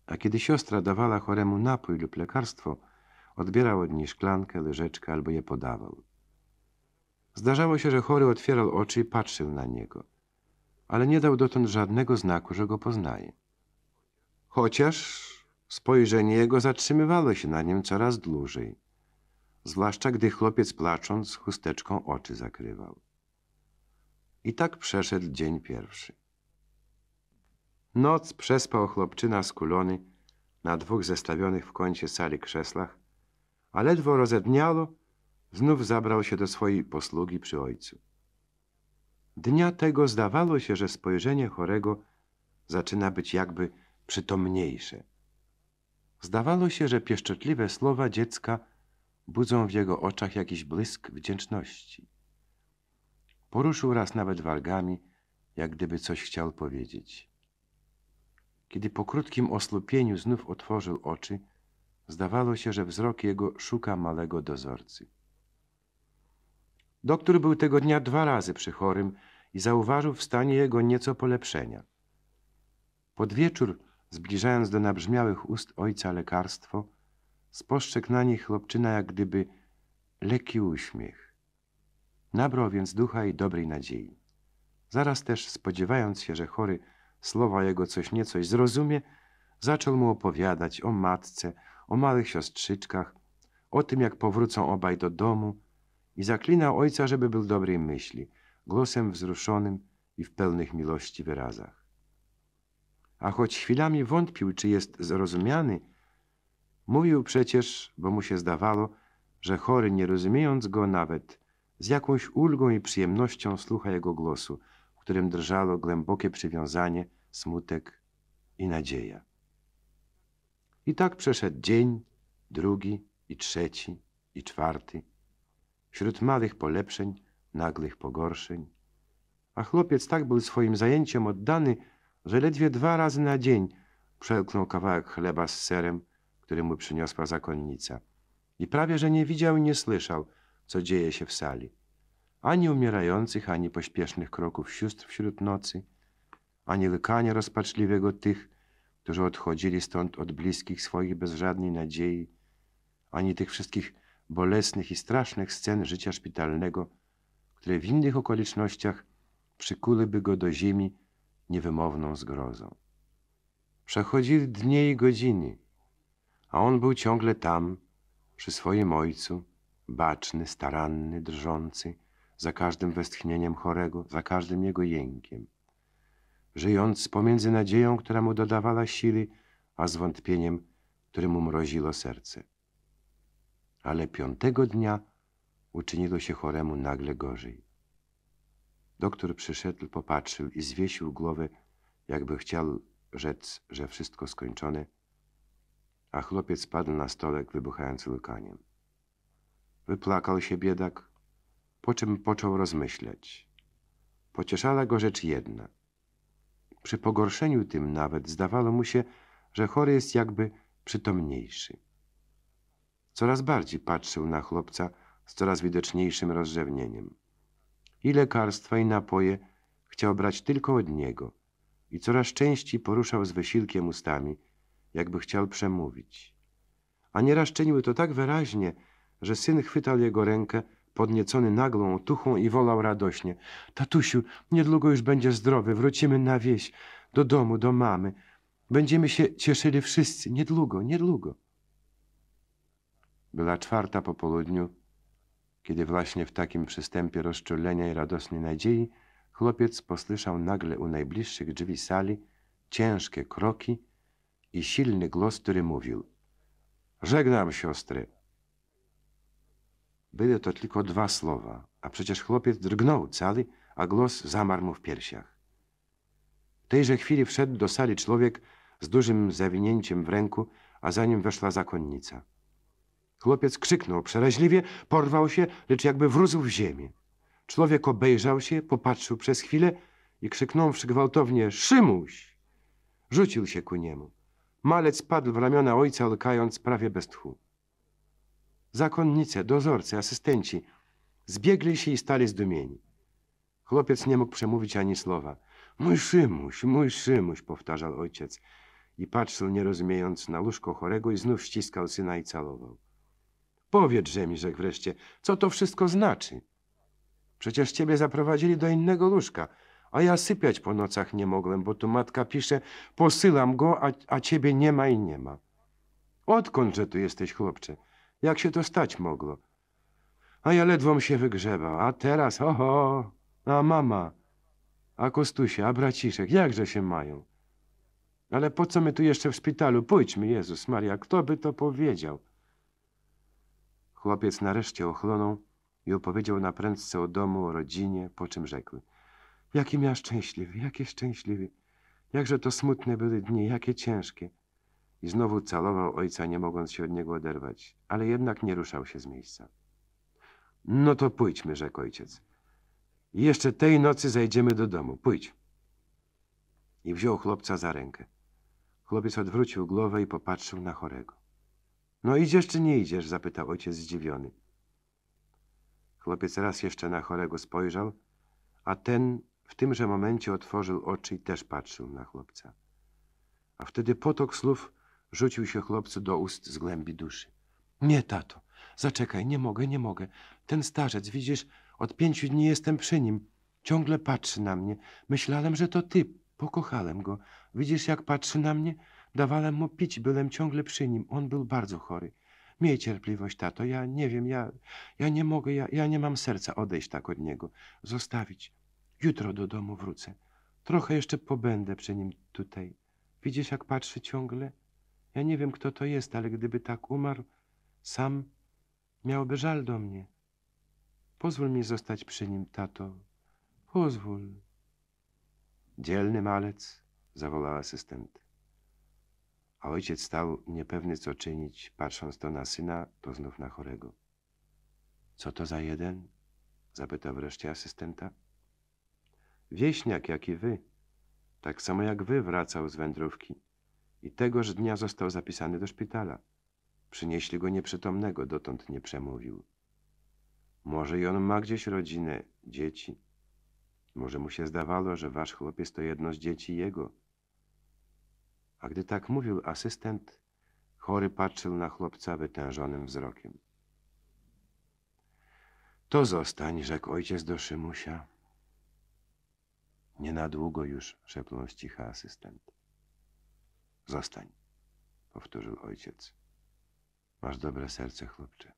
A kiedy siostra dawała choremu napój lub lekarstwo, odbierał od niej szklankę, łyżeczkę albo je podawał. Zdarzało się, że chory otwierał oczy i patrzył na niego, ale nie dał dotąd żadnego znaku, że go poznaje. Chociaż spojrzenie jego zatrzymywało się na nim coraz dłużej zwłaszcza gdy chłopiec płacząc chusteczką oczy zakrywał. I tak przeszedł dzień pierwszy. Noc przespał chłopczyna skulony na dwóch zestawionych w kącie sali krzeslach, a ledwo rozedniało, znów zabrał się do swojej posługi przy ojcu. Dnia tego zdawało się, że spojrzenie chorego zaczyna być jakby przytomniejsze. Zdawało się, że pieszczotliwe słowa dziecka budzą w jego oczach jakiś błysk wdzięczności. Poruszył raz nawet wargami, jak gdyby coś chciał powiedzieć. Kiedy po krótkim osłupieniu znów otworzył oczy, zdawało się, że wzrok jego szuka malego dozorcy. Doktor był tego dnia dwa razy przy chorym i zauważył w stanie jego nieco polepszenia. Pod wieczór, zbliżając do nabrzmiałych ust ojca lekarstwo, Spostrzegł na nich chłopczyna jak gdyby lekki uśmiech. Nabrał więc ducha i dobrej nadziei. Zaraz też spodziewając się, że chory słowa jego coś niecoś zrozumie, zaczął mu opowiadać o matce, o małych siostrzyczkach, o tym jak powrócą obaj do domu i zaklinał ojca, żeby był dobrej myśli, głosem wzruszonym i w pełnych miłości wyrazach. A choć chwilami wątpił, czy jest zrozumiany, Mówił przecież, bo mu się zdawało, że chory, nie rozumiejąc go nawet, z jakąś ulgą i przyjemnością słucha jego głosu, w którym drżało głębokie przywiązanie, smutek i nadzieja. I tak przeszedł dzień, drugi i trzeci i czwarty, wśród małych polepszeń, nagłych pogorszeń. A chłopiec tak był swoim zajęciem oddany, że ledwie dwa razy na dzień przełknął kawałek chleba z serem, który mu przyniosła zakonnica. I prawie, że nie widział i nie słyszał, co dzieje się w sali. Ani umierających, ani pośpiesznych kroków sióstr wśród nocy, ani lykania rozpaczliwego tych, którzy odchodzili stąd od bliskich swoich bez żadnej nadziei, ani tych wszystkich bolesnych i strasznych scen życia szpitalnego, które w innych okolicznościach przykułyby go do ziemi niewymowną zgrozą. Przechodzili dnie i godziny, a on był ciągle tam, przy swoim ojcu, baczny, staranny, drżący, za każdym westchnieniem chorego, za każdym jego jękiem. Żyjąc pomiędzy nadzieją, która mu dodawała siły, a zwątpieniem, które mu mroziło serce. Ale piątego dnia uczyniło się choremu nagle gorzej. Doktor przyszedł, popatrzył i zwiesił głowę, jakby chciał rzec, że wszystko skończone – a chłopiec padł na stolek, wybuchając łkaniem. Wypłakał się biedak, po czym począł rozmyśleć. Pocieszała go rzecz jedna. Przy pogorszeniu tym nawet zdawało mu się, że chory jest jakby przytomniejszy. Coraz bardziej patrzył na chłopca z coraz widoczniejszym rozrzewnieniem. I lekarstwa, i napoje chciał brać tylko od niego i coraz częściej poruszał z wysilkiem ustami, jakby chciał przemówić. A nieraz czyniły to tak wyraźnie, że syn chwytał jego rękę, podniecony nagłą otuchą i wolał radośnie. Tatusiu, niedługo już będzie zdrowy, wrócimy na wieś, do domu, do mamy. Będziemy się cieszyli wszyscy, niedługo, niedługo. Była czwarta po południu, kiedy właśnie w takim przystępie rozczulenia i radosnej nadziei chłopiec posłyszał nagle u najbliższych drzwi sali ciężkie kroki i silny głos, który mówił Żegnam siostry. Były to tylko dwa słowa, a przecież chłopiec drgnął cały, a głos zamarł mu w piersiach. W tejże chwili wszedł do sali człowiek z dużym zawinięciem w ręku, a za nim weszła zakonnica. Chłopiec krzyknął przeraźliwie, porwał się, lecz jakby wrózł w ziemię. Człowiek obejrzał się, popatrzył przez chwilę i krzyknąwszy gwałtownie – Szymuś! Rzucił się ku niemu. Malec padł w ramiona ojca, lkając prawie bez tchu. Zakonnice, dozorcy, asystenci zbiegli się i stali zdumieni. Chłopiec nie mógł przemówić ani słowa. Mój Szymuś, mój Szymuś, powtarzał ojciec i patrzył nierozumiejąc na łóżko chorego i znów ściskał syna i całował. Powiedz, mi, rzekł wreszcie, co to wszystko znaczy? Przecież ciebie zaprowadzili do innego łóżka – a ja sypiać po nocach nie mogłem, bo tu matka pisze, posyłam go, a, a ciebie nie ma i nie ma. Odkądże tu jesteś, chłopcze? Jak się to stać mogło? A ja ledwom się wygrzebał, a teraz, oho, a mama, a Kostusia, a braciszek, jakże się mają? Ale po co my tu jeszcze w szpitalu? Pójdźmy, Jezus Maria, kto by to powiedział? Chłopiec nareszcie ochłonął i opowiedział na prędce o domu, o rodzinie, po czym rzekł – Jakim ja szczęśliwy, jakie szczęśliwy. Jakże to smutne były dni, jakie ciężkie. I znowu calował ojca, nie mogąc się od niego oderwać, ale jednak nie ruszał się z miejsca. No to pójdźmy, rzekł ojciec. I jeszcze tej nocy zajdziemy do domu. Pójdź. I wziął chłopca za rękę. Chłopiec odwrócił głowę i popatrzył na chorego. No idziesz czy nie idziesz? zapytał ojciec zdziwiony. Chłopiec raz jeszcze na chorego spojrzał, a ten w tymże momencie otworzył oczy i też patrzył na chłopca. A wtedy potok słów rzucił się chłopcu do ust z głębi duszy. Nie, tato, zaczekaj, nie mogę, nie mogę. Ten starzec, widzisz, od pięciu dni jestem przy nim. Ciągle patrzy na mnie. Myślałem, że to ty. Pokochałem go. Widzisz, jak patrzy na mnie? Dawałem mu pić, byłem ciągle przy nim. On był bardzo chory. Miej cierpliwość, tato. Ja nie wiem, ja, ja nie mogę, ja, ja nie mam serca odejść tak od niego. Zostawić. Jutro do domu wrócę. Trochę jeszcze pobędę przy nim tutaj. Widzisz, jak patrzy ciągle? Ja nie wiem, kto to jest, ale gdyby tak umarł, sam miałby żal do mnie. Pozwól mi zostać przy nim, tato. Pozwól. Dzielny malec, zawołał asystent. A ojciec stał niepewny, co czynić, patrząc to na syna, to znów na chorego. Co to za jeden? zapytał wreszcie asystenta. Wieśniak jak i wy. Tak samo jak wy wracał z wędrówki. I tegoż dnia został zapisany do szpitala. Przynieśli go nieprzytomnego, dotąd nie przemówił. Może i on ma gdzieś rodzinę, dzieci. Może mu się zdawało, że wasz chłopiec to jedno z dzieci jego. A gdy tak mówił asystent, chory patrzył na chłopca wytężonym wzrokiem. To zostań, rzekł ojciec do Szymusia. Nie na długo już, szepnął z cicha asystent. Zostań, powtórzył ojciec. Masz dobre serce, chłopcze.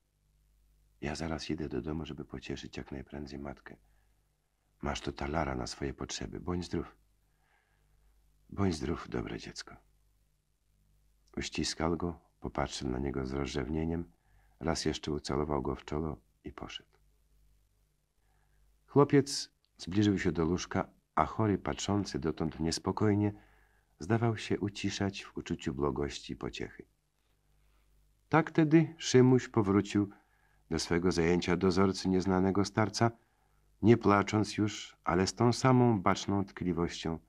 Ja zaraz idę do domu, żeby pocieszyć jak najprędzej matkę. Masz tu talara na swoje potrzeby. Bądź zdrów. Bądź zdrów, dobre dziecko. Uściskał go, popatrzył na niego z rozrzewnieniem, raz jeszcze ucalował go w czoło i poszedł. Chłopiec zbliżył się do łóżka, a chory patrzący dotąd niespokojnie zdawał się uciszać w uczuciu błogości i pociechy. Tak tedy Szymuś powrócił do swego zajęcia dozorcy nieznanego starca, nie płacząc już, ale z tą samą baczną tkliwością,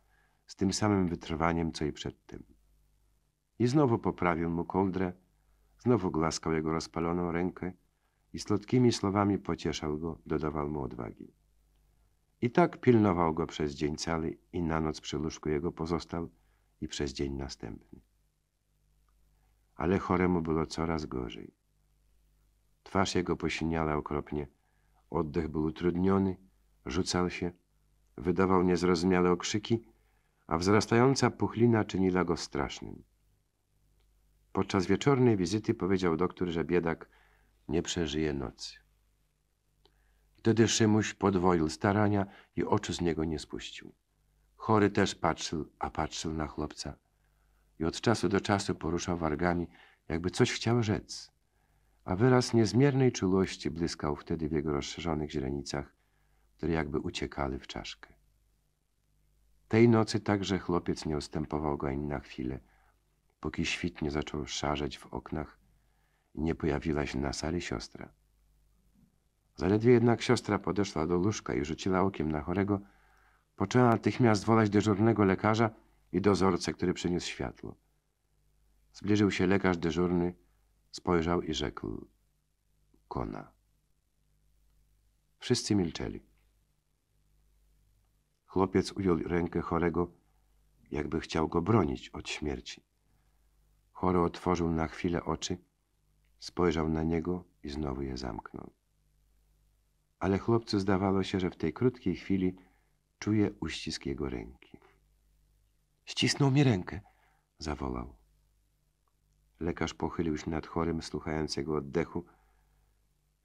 z tym samym wytrwaniem, co i przedtem. I znowu poprawił mu kołdrę, znowu głaskał jego rozpaloną rękę i słodkimi słowami pocieszał go, dodawał mu odwagi. I tak pilnował go przez dzień cały i na noc przy łóżku jego pozostał i przez dzień następny. Ale choremu było coraz gorzej. Twarz jego posiniała okropnie, oddech był utrudniony, rzucał się, wydawał niezrozumiałe okrzyki, a wzrastająca puchlina czyniła go strasznym. Podczas wieczornej wizyty powiedział doktor, że biedak nie przeżyje nocy. Wtedy Szymuś podwoił starania i oczu z niego nie spuścił. Chory też patrzył, a patrzył na chłopca i od czasu do czasu poruszał wargami, jakby coś chciał rzec. A wyraz niezmiernej czułości błyskał wtedy w jego rozszerzonych źrenicach, które jakby uciekały w czaszkę. Tej nocy także chłopiec nie ustępował go ani na chwilę, póki świt nie zaczął szarzeć w oknach i nie pojawiła się na sali siostra. Zaledwie jednak siostra podeszła do łóżka i rzuciła okiem na chorego, poczęła natychmiast wolać dyżurnego lekarza i dozorcę, który przyniósł światło. Zbliżył się lekarz dyżurny, spojrzał i rzekł – kona. Wszyscy milczeli. Chłopiec ujął rękę chorego, jakby chciał go bronić od śmierci. Chory otworzył na chwilę oczy, spojrzał na niego i znowu je zamknął ale chłopcu zdawało się, że w tej krótkiej chwili czuje uścisk jego ręki. Ścisnął mi rękę, zawołał. Lekarz pochylił się nad chorym, słuchając jego oddechu,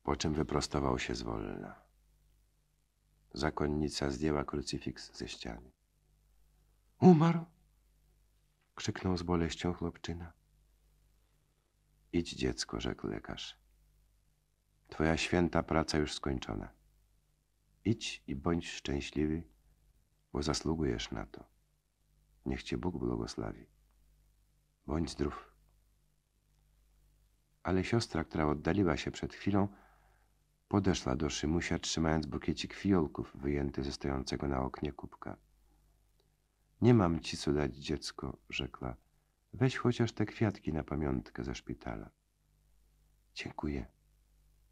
po czym wyprostował się zwolna. Zakonnica zdjęła krucyfiks ze ściany. Umarł? krzyknął z boleścią chłopczyna. Idź dziecko, rzekł lekarz. Twoja święta praca już skończona. Idź i bądź szczęśliwy, bo zasługujesz na to. Niech Cię Bóg błogosławi. Bądź zdrów. Ale siostra, która oddaliła się przed chwilą, podeszła do Szymusia, trzymając bukiecik fiolków wyjęty ze stojącego na oknie kubka. Nie mam ci co dać, dziecko, rzekła. Weź chociaż te kwiatki na pamiątkę ze szpitala. Dziękuję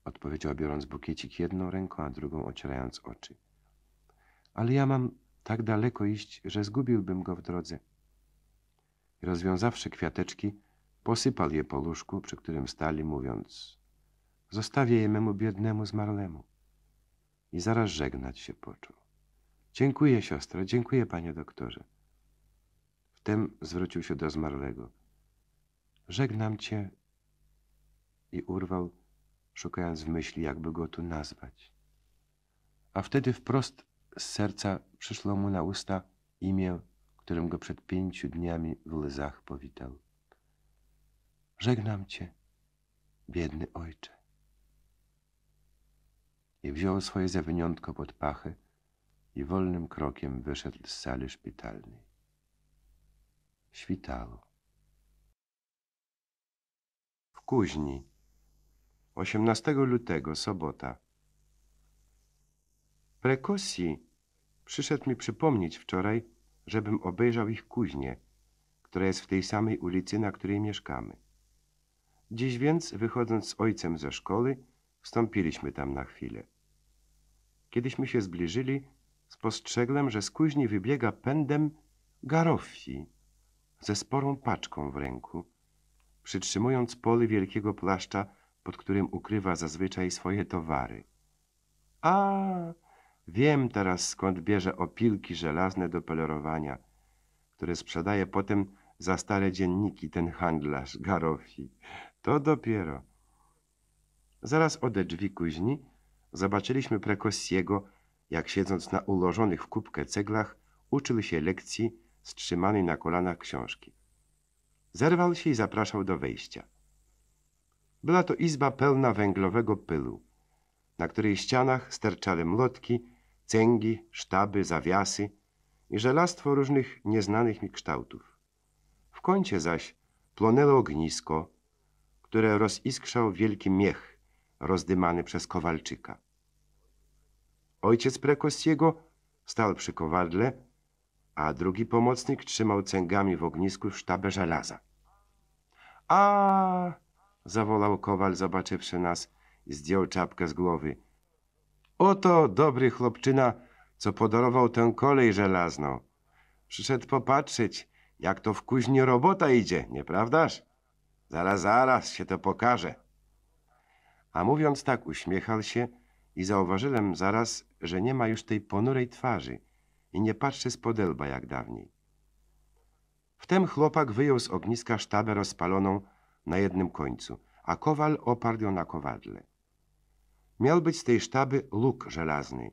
odpowiedział biorąc bukiecik jedną ręką, a drugą ocierając oczy. Ale ja mam tak daleko iść, że zgubiłbym go w drodze. Rozwiązawszy kwiateczki, posypał je po łóżku, przy którym stali, mówiąc Zostawię je memu biednemu zmarłemu. I zaraz żegnać się począł. Dziękuję, siostro, dziękuję, panie doktorze. Wtem zwrócił się do zmarłego. Żegnam cię. I urwał szukając w myśli, jakby go tu nazwać. A wtedy wprost z serca przyszło mu na usta imię, którym go przed pięciu dniami w łzach powitał. Żegnam cię, biedny ojcze. I wziął swoje zawiniątko pod pachy i wolnym krokiem wyszedł z sali szpitalnej. Świtało. W kuźni 18 lutego, sobota. Prekosi przyszedł mi przypomnieć wczoraj, żebym obejrzał ich kuźnię, która jest w tej samej ulicy, na której mieszkamy. Dziś więc, wychodząc z ojcem ze szkoły, wstąpiliśmy tam na chwilę. Kiedyśmy się zbliżyli, spostrzegłem, że z kuźni wybiega pędem garofi ze sporą paczką w ręku, przytrzymując poly wielkiego płaszcza pod którym ukrywa zazwyczaj swoje towary. A, wiem teraz skąd bierze opilki żelazne do polerowania, które sprzedaje potem za stare dzienniki ten handlarz Garofi. To dopiero. Zaraz ode drzwi kuźni zobaczyliśmy Prekosiego, jak siedząc na ułożonych w kubkę ceglach, uczył się lekcji z na kolanach książki. Zerwał się i zapraszał do wejścia. Była to izba pełna węglowego pylu, na której ścianach sterczały młotki, cęgi, sztaby, zawiasy i żelastwo różnych nieznanych mi kształtów. W kącie zaś płonęło ognisko, które roziskrzał wielki miech rozdymany przez Kowalczyka. Ojciec Prekosiego stał przy kowadle, a drugi pomocnik trzymał cęgami w ognisku sztabę żelaza. A Zawolał kowal, zobaczywszy nas, i zdjął czapkę z głowy. Oto dobry chłopczyna, co podarował tę kolej żelazną. Przyszedł popatrzeć, jak to w kuźni robota idzie, nieprawdaż? Zaraz, zaraz się to pokaże. A mówiąc tak, uśmiechał się i zauważyłem zaraz, że nie ma już tej ponurej twarzy i nie patrzy z podelba jak dawniej. Wtem chłopak wyjął z ogniska sztabę rozpaloną, na jednym końcu, a kowal oparł ją na kowadle. Miał być z tej sztaby luk żelazny,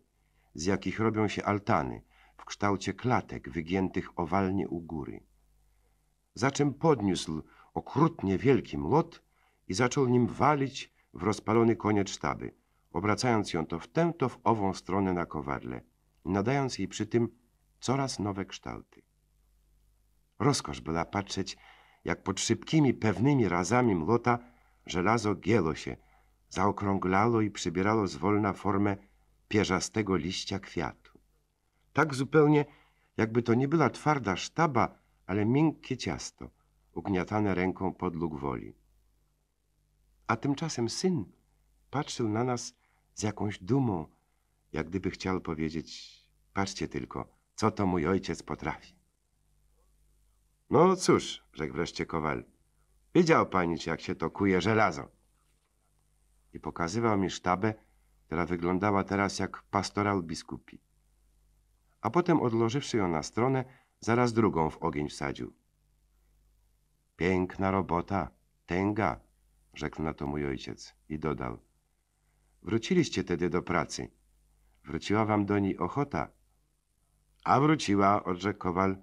z jakich robią się altany, w kształcie klatek wygiętych owalnie u góry. Za czym podniósł okrutnie wielki młot i zaczął nim walić w rozpalony koniec sztaby, obracając ją to w tę, to w ową stronę na kowadle, nadając jej przy tym coraz nowe kształty. Rozkosz była patrzeć jak pod szybkimi, pewnymi razami młota żelazo gielo się, zaokrąglało i przybierało zwolna formę pierzastego liścia kwiatu. Tak zupełnie, jakby to nie była twarda sztaba, ale miękkie ciasto, ugniatane ręką podlóg woli. A tymczasem syn patrzył na nas z jakąś dumą, jak gdyby chciał powiedzieć, patrzcie tylko, co to mój ojciec potrafi. No cóż, rzekł wreszcie Kowal. Wiedział panić, jak się to kuje żelazo. I pokazywał mi sztabę, która wyglądała teraz jak pastoral biskupi. A potem, odłożywszy ją na stronę, zaraz drugą w ogień wsadził. Piękna robota, tęga, rzekł na to mój ojciec i dodał. Wróciliście tedy do pracy. Wróciła wam do niej ochota. A wróciła, odrzekł Kowal,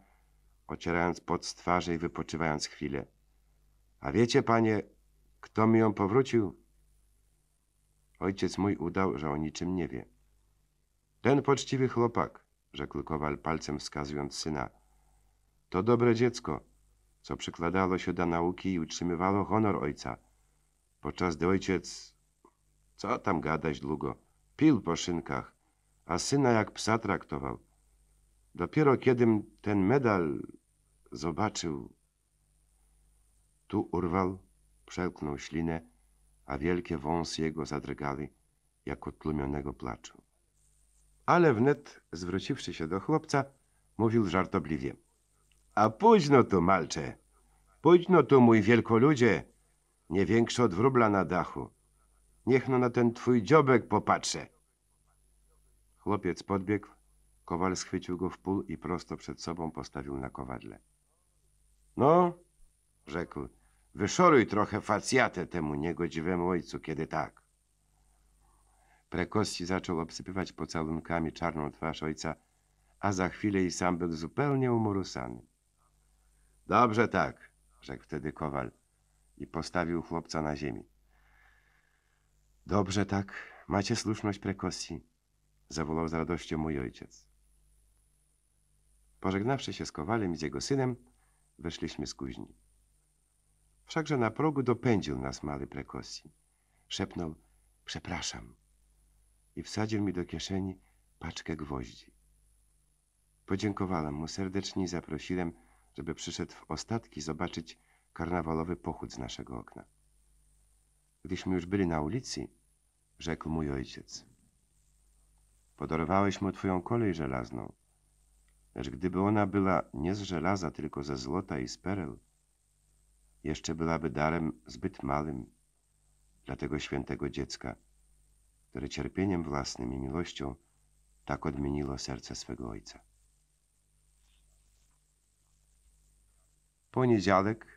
ocierając pot z twarzy i wypoczywając chwilę. A wiecie, panie, kto mi ją powrócił? Ojciec mój udał, że o niczym nie wie. Ten poczciwy chłopak, rzekł Kowal palcem wskazując syna. To dobre dziecko, co przykładało się do nauki i utrzymywało honor ojca. Podczas gdy ojciec... Co tam gadać długo? Pił po szynkach, a syna jak psa traktował. Dopiero kiedym ten medal zobaczył. Tu urwał, przełknął ślinę, a wielkie wąsy jego zadrgali, jak od tlumionego placzu. Ale wnet, zwróciwszy się do chłopca, mówił żartobliwie. A późno tu, malcze, późno tu, mój wielkoludzie, nie większy od wróbla na dachu. Niech no na ten twój dziobek popatrzę. Chłopiec podbiegł, kowal schwycił go w pól i prosto przed sobą postawił na kowadle. No, rzekł, wyszoruj trochę facjatę temu niegodziwemu ojcu, kiedy tak. Prekości zaczął obsypywać pocałunkami czarną twarz ojca, a za chwilę i sam był zupełnie umorusany. Dobrze tak, rzekł wtedy kowal i postawił chłopca na ziemi. Dobrze tak, macie słuszność prekości, zawołał z radością mój ojciec. Pożegnawszy się z kowalem i z jego synem, Weszliśmy z kuźni. Wszakże na progu dopędził nas mały prekosi. Szepnął, przepraszam. I wsadził mi do kieszeni paczkę gwoździ. Podziękowałem mu serdecznie i zaprosiłem, żeby przyszedł w ostatki zobaczyć karnawalowy pochód z naszego okna. Gdyśmy już byli na ulicy, rzekł mój ojciec. Podorwałeś mu twoją kolej żelazną. Lecz gdyby ona była nie z żelaza, tylko ze złota i z perel, jeszcze byłaby darem zbyt małym dla tego świętego dziecka, które cierpieniem własnym i miłością tak odmieniło serce swego ojca. Poniedziałek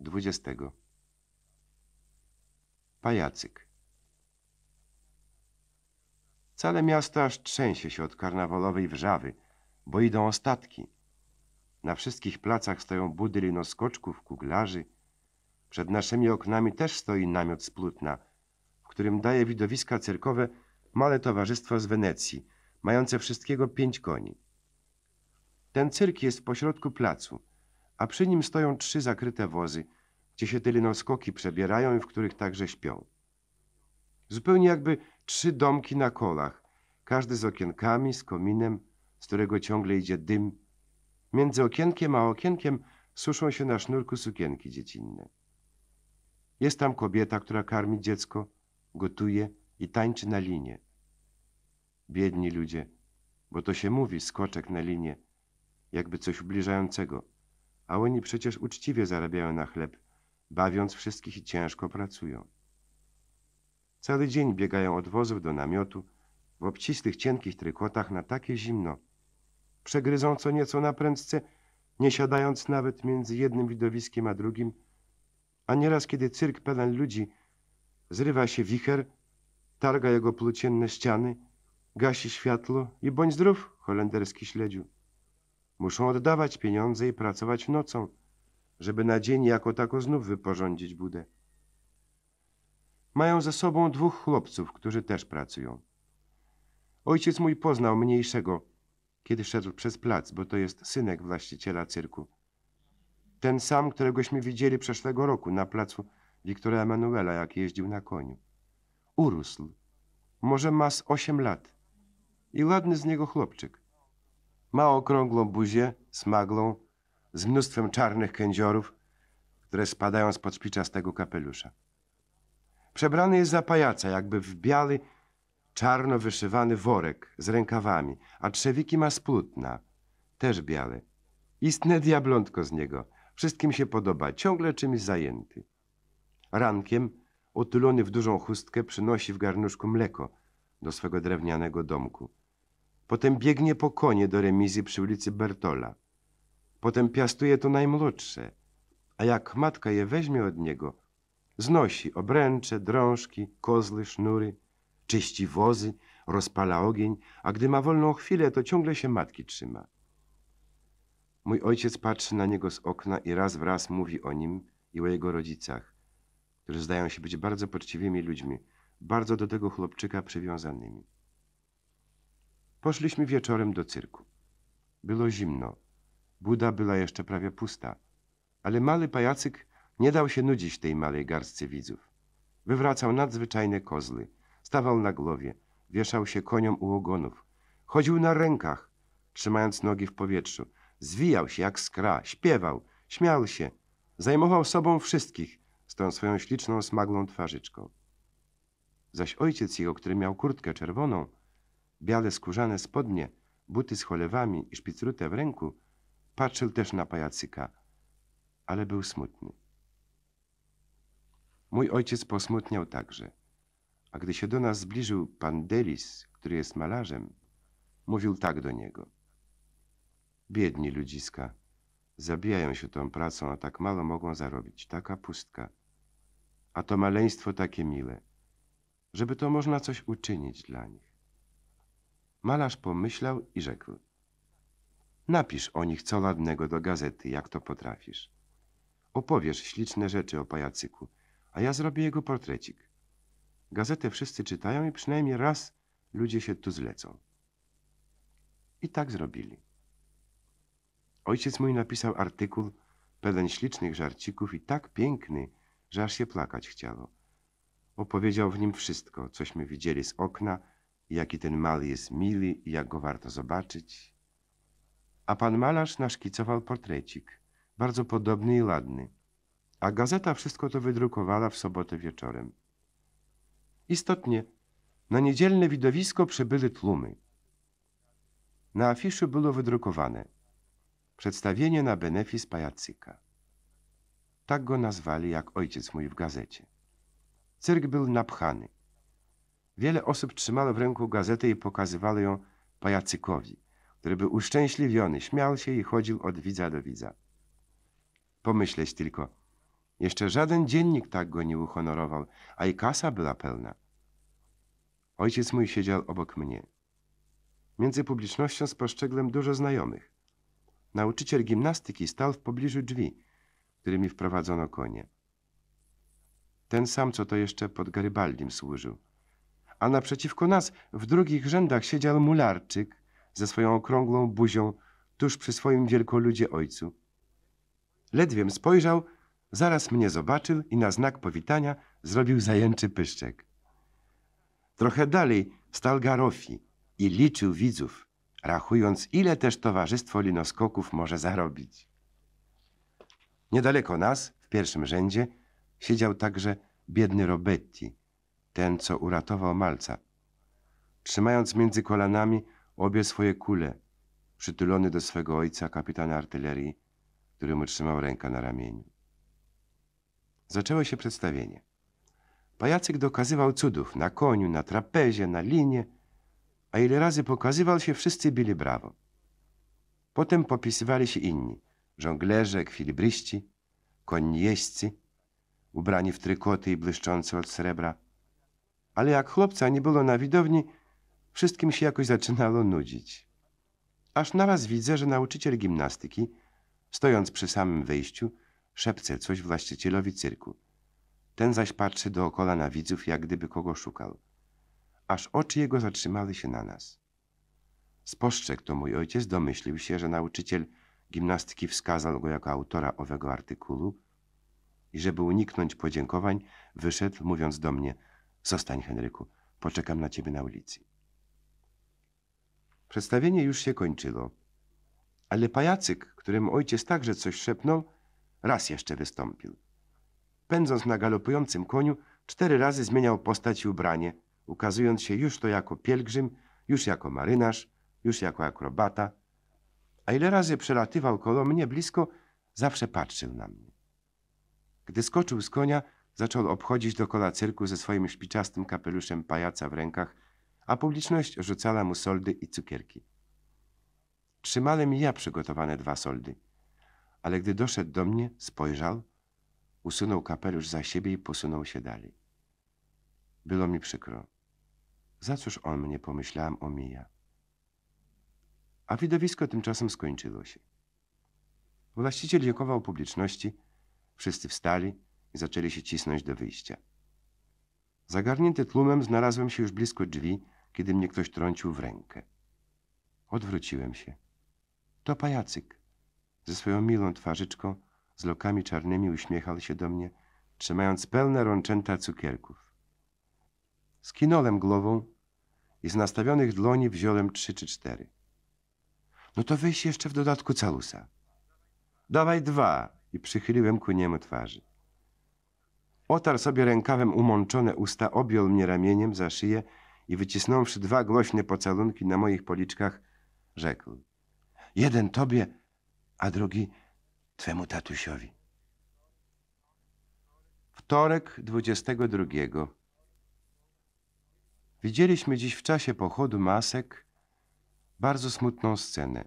20. Pajacyk. Całe miasto aż trzęsie się od karnawalowej wrzawy – bo idą ostatki. Na wszystkich placach stoją budy linoskoczków, kuglarzy. Przed naszymi oknami też stoi namiot z plutna, w którym daje widowiska cyrkowe małe towarzystwo z Wenecji, mające wszystkiego pięć koni. Ten cyrk jest pośrodku placu, a przy nim stoją trzy zakryte wozy, gdzie się te linoskoki przebierają i w których także śpią. Zupełnie jakby trzy domki na kolach, każdy z okienkami, z kominem, z którego ciągle idzie dym. Między okienkiem a okienkiem suszą się na sznurku sukienki dziecinne. Jest tam kobieta, która karmi dziecko, gotuje i tańczy na linie. Biedni ludzie, bo to się mówi skoczek na linie, jakby coś ubliżającego, a oni przecież uczciwie zarabiają na chleb, bawiąc wszystkich i ciężko pracują. Cały dzień biegają od wozów do namiotu, w obcisłych, cienkich trykotach na takie zimno, przegryzą co nieco na prędce, nie siadając nawet między jednym widowiskiem a drugim, a nieraz kiedy cyrk pełen ludzi zrywa się wicher, targa jego plutienne ściany, gasi światło i bądź zdrów, holenderski śledziu. Muszą oddawać pieniądze i pracować nocą, żeby na dzień jako tako znów wyporządzić budę. Mają ze sobą dwóch chłopców, którzy też pracują. Ojciec mój poznał mniejszego, kiedy szedł przez plac, bo to jest synek właściciela cyrku. Ten sam, któregośmy widzieli przeszłego roku na placu Wiktora Emanuela, jak jeździł na koniu. Urósł. Może ma z osiem lat. I ładny z niego chłopczyk. Ma okrągłą buzię, smaglą, z mnóstwem czarnych kędziorów, które spadają z podspiczastego kapelusza. Przebrany jest za pajaca, jakby w biały, czarno wyszywany worek z rękawami, a trzewiki ma z płótna, też białe. Istne diablątko z niego, wszystkim się podoba, ciągle czymś zajęty. Rankiem, otulony w dużą chustkę, przynosi w garnuszku mleko do swego drewnianego domku. Potem biegnie po konie do remizy przy ulicy Bertola. Potem piastuje to najmłodsze, a jak matka je weźmie od niego, znosi obręcze, drążki, kozły, sznury – Czyści wozy, rozpala ogień, a gdy ma wolną chwilę, to ciągle się matki trzyma. Mój ojciec patrzy na niego z okna i raz w raz mówi o nim i o jego rodzicach, którzy zdają się być bardzo poczciwymi ludźmi, bardzo do tego chłopczyka przywiązanymi. Poszliśmy wieczorem do cyrku. Było zimno. Buda była jeszcze prawie pusta, ale mały pajacyk nie dał się nudzić tej małej garstce widzów. Wywracał nadzwyczajne kozły, Stawał na głowie, wieszał się koniom u ogonów. Chodził na rękach, trzymając nogi w powietrzu. Zwijał się jak skra, śpiewał, śmiał się. Zajmował sobą wszystkich z tą swoją śliczną, smaglą twarzyczką. Zaś ojciec jego, który miał kurtkę czerwoną, białe skórzane spodnie, buty z cholewami i szpicrutę w ręku, patrzył też na pajacyka, ale był smutny. Mój ojciec posmutniał także. A gdy się do nas zbliżył pan Delis, który jest malarzem, mówił tak do niego. Biedni ludziska, zabijają się tą pracą, a tak mało mogą zarobić. Taka pustka. A to maleństwo takie miłe, żeby to można coś uczynić dla nich. Malarz pomyślał i rzekł. Napisz o nich co ładnego do gazety, jak to potrafisz. Opowiesz śliczne rzeczy o pajacyku, a ja zrobię jego portrecik. Gazetę wszyscy czytają i przynajmniej raz ludzie się tu zlecą. I tak zrobili. Ojciec mój napisał artykuł pełen ślicznych żarcików i tak piękny, że aż się plakać chciało. Opowiedział w nim wszystko, cośmy widzieli z okna, jaki ten mal jest mili i jak go warto zobaczyć. A pan malarz naszkicował portrecik, bardzo podobny i ładny. A gazeta wszystko to wydrukowała w sobotę wieczorem. Istotnie, na niedzielne widowisko przybyły tłumy. Na afiszu było wydrukowane przedstawienie na benefis pajacyka. Tak go nazwali jak ojciec mój w gazecie. Cyrk był napchany. Wiele osób trzymało w ręku gazetę i pokazywało ją pajacykowi, który był uszczęśliwiony, śmiał się i chodził od widza do widza. Pomyśleć tylko – jeszcze żaden dziennik tak go nie uhonorował, a i kasa była pełna. Ojciec mój siedział obok mnie. Między publicznością spostrzegłem dużo znajomych. Nauczyciel gimnastyki stał w pobliżu drzwi, którymi wprowadzono konie. Ten sam, co to jeszcze pod Garybaldim służył. A naprzeciwko nas, w drugich rzędach, siedział mularczyk ze swoją okrągłą buzią tuż przy swoim wielkoludzie ojcu. Ledwiem spojrzał, Zaraz mnie zobaczył i na znak powitania zrobił zajęczy pyszczek. Trochę dalej stał Garofi i liczył widzów, rachując ile też towarzystwo linoskoków może zarobić. Niedaleko nas, w pierwszym rzędzie, siedział także biedny Robetti, ten, co uratował Malca. Trzymając między kolanami obie swoje kule, przytulony do swego ojca kapitana artylerii, mu trzymał rękę na ramieniu. Zaczęło się przedstawienie. Pajacyk dokazywał cudów na koniu, na trapezie, na linie, a ile razy pokazywał się, wszyscy bili brawo. Potem popisywali się inni, żonglerze, kwilibryści, konni jeźdźcy, ubrani w trykoty i błyszczące od srebra. Ale jak chłopca nie było na widowni, wszystkim się jakoś zaczynało nudzić. Aż naraz widzę, że nauczyciel gimnastyki, stojąc przy samym wyjściu, Szepce coś właścicielowi cyrku. Ten zaś patrzy dookola na widzów, jak gdyby kogo szukał. Aż oczy jego zatrzymały się na nas. Spostrzegł to mój ojciec, domyślił się, że nauczyciel gimnastyki wskazał go jako autora owego artykułu i żeby uniknąć podziękowań, wyszedł, mówiąc do mnie – zostań, Henryku, poczekam na ciebie na ulicy. Przedstawienie już się kończyło, ale pajacyk, któremu ojciec także coś szepnął, Raz jeszcze wystąpił. Pędząc na galopującym koniu, cztery razy zmieniał postać i ubranie, ukazując się już to jako pielgrzym, już jako marynarz, już jako akrobata. A ile razy przelatywał koło mnie blisko, zawsze patrzył na mnie. Gdy skoczył z konia, zaczął obchodzić kola cyrku ze swoim szpiczastym kapeluszem pajaca w rękach, a publiczność rzucała mu soldy i cukierki. Trzymałem i ja przygotowane dwa soldy – ale gdy doszedł do mnie, spojrzał, usunął kapelusz za siebie i posunął się dalej. Było mi przykro. Za cóż on mnie, pomyślałam, omija. A widowisko tymczasem skończyło się. Właściciel dziękował publiczności, wszyscy wstali i zaczęli się cisnąć do wyjścia. Zagarnięty tłumem znalazłem się już blisko drzwi, kiedy mnie ktoś trącił w rękę. Odwróciłem się. To pajacyk. Ze swoją milą twarzyczką, z lokami czarnymi uśmiechał się do mnie, trzymając pełne rączęta cukierków. Skinąłem głową i z nastawionych dłoni wziąłem trzy czy cztery. No to weź jeszcze w dodatku calusa. Dawaj dwa! I przychyliłem ku niemu twarzy. Otarł sobie rękawem umączone usta, objął mnie ramieniem za szyję i wycisnąwszy dwa głośne pocalunki na moich policzkach, rzekł. Jeden tobie, a drugi twemu tatusiowi. Wtorek 22. Widzieliśmy dziś w czasie pochodu masek bardzo smutną scenę.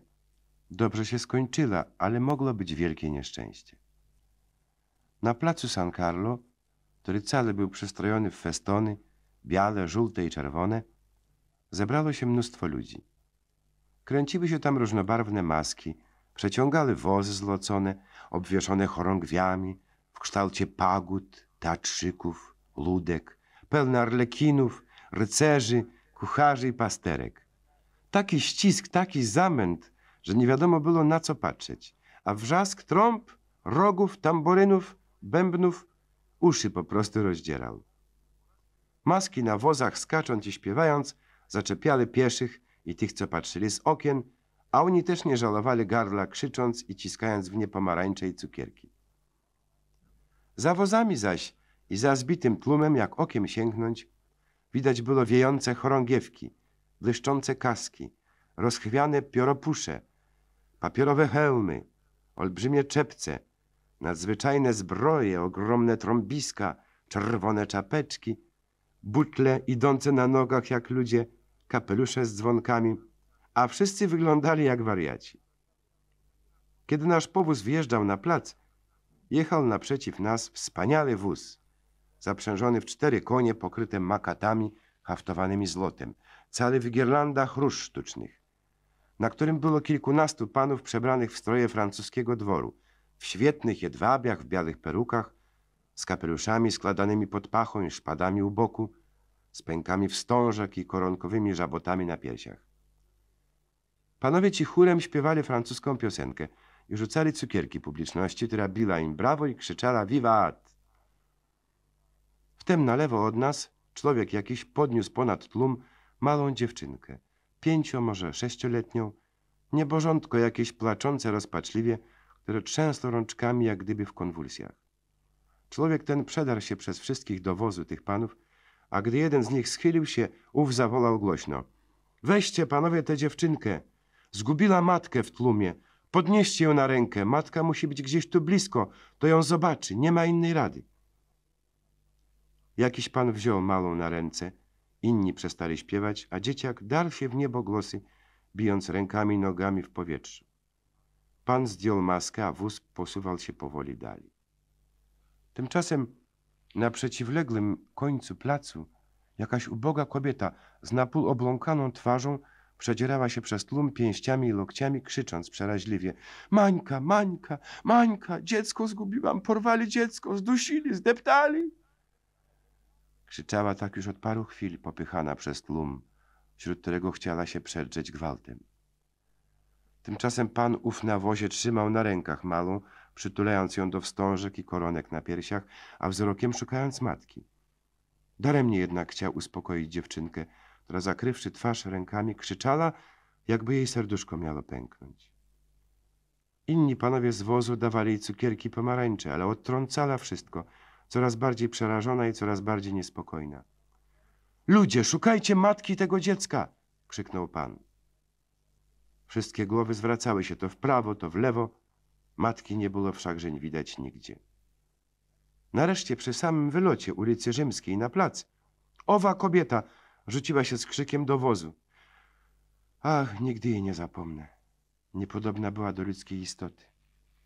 Dobrze się skończyła, ale mogło być wielkie nieszczęście. Na placu San Carlo, który cały był przystrojony w festony, białe, żółte i czerwone, zebrało się mnóstwo ludzi. Kręciły się tam różnobarwne maski – Przeciągały wozy zlocone, obwieszone chorągwiami w kształcie pagód, teatrzyków, ludek, pełne arlekinów, rycerzy, kucharzy i pasterek. Taki ścisk, taki zamęt, że nie wiadomo było na co patrzeć, a wrzask trąb, rogów, tamborynów, bębnów uszy po prostu rozdzierał. Maski na wozach skacząc i śpiewając zaczepiały pieszych i tych, co patrzyli z okien, a oni też nie żalowali garla, krzycząc i ciskając w nie pomarańcze i cukierki. Za wozami zaś i za zbitym tłumem, jak okiem sięgnąć, widać było wiejące chorągiewki, błyszczące kaski, rozchwiane pioropusze, papierowe hełmy, olbrzymie czepce, nadzwyczajne zbroje, ogromne trąbiska, czerwone czapeczki, butle idące na nogach jak ludzie, kapelusze z dzwonkami – a wszyscy wyglądali jak wariaci. Kiedy nasz powóz wjeżdżał na plac, jechał naprzeciw nas wspaniały wóz, zaprzężony w cztery konie pokryte makatami haftowanymi złotem, cały w girlandach róż sztucznych, na którym było kilkunastu panów przebranych w stroje francuskiego dworu, w świetnych jedwabiach, w białych perukach, z kapeluszami składanymi pod pachą i szpadami u boku, z pękami wstążek i koronkowymi żabotami na piersiach. Panowie ci chórem śpiewali francuską piosenkę i rzucali cukierki publiczności, która biła im brawo i krzyczała Vivat! Wtem na lewo od nas człowiek jakiś podniósł ponad tłum małą dziewczynkę, pięcio, może sześcioletnią, nieborządko jakieś płaczące rozpaczliwie, które trzęsło rączkami jak gdyby w konwulsjach. Człowiek ten przedarł się przez wszystkich do wozu tych panów, a gdy jeden z nich schylił się, ów zawołał głośno. Weźcie panowie tę dziewczynkę, Zgubiła matkę w tłumie. Podnieście ją na rękę. Matka musi być gdzieś tu blisko. To ją zobaczy. Nie ma innej rady. Jakiś pan wziął malą na ręce. Inni przestali śpiewać, a dzieciak darł się w niebo głosy, bijąc rękami i nogami w powietrzu. Pan zdjął maskę, a wóz posuwał się powoli dalej. Tymczasem na przeciwległym końcu placu jakaś uboga kobieta z napół obląkaną twarzą Przedzierała się przez tłum pięściami i lokciami, krzycząc przeraźliwie: Mańka, Mańka, Mańka, dziecko zgubiłam, porwali dziecko, zdusili, zdeptali. Krzyczała tak już od paru chwil, popychana przez tłum, wśród którego chciała się przedrzeć gwałtem. Tymczasem pan ów na wozie trzymał na rękach malą, przytulając ją do wstążek i koronek na piersiach, a wzrokiem szukając matki. Daremnie jednak chciał uspokoić dziewczynkę – która zakrywszy twarz rękami krzyczała, jakby jej serduszko miało pęknąć. Inni panowie z wozu dawali jej cukierki pomarańcze, ale odtrącała wszystko, coraz bardziej przerażona i coraz bardziej niespokojna. Ludzie, szukajcie matki tego dziecka! krzyknął pan. Wszystkie głowy zwracały się to w prawo, to w lewo. Matki nie było wszakże nie widać nigdzie. Nareszcie przy samym wylocie ulicy Rzymskiej na plac owa kobieta Rzuciła się z krzykiem do wozu. Ach, nigdy jej nie zapomnę. Niepodobna była do ludzkiej istoty.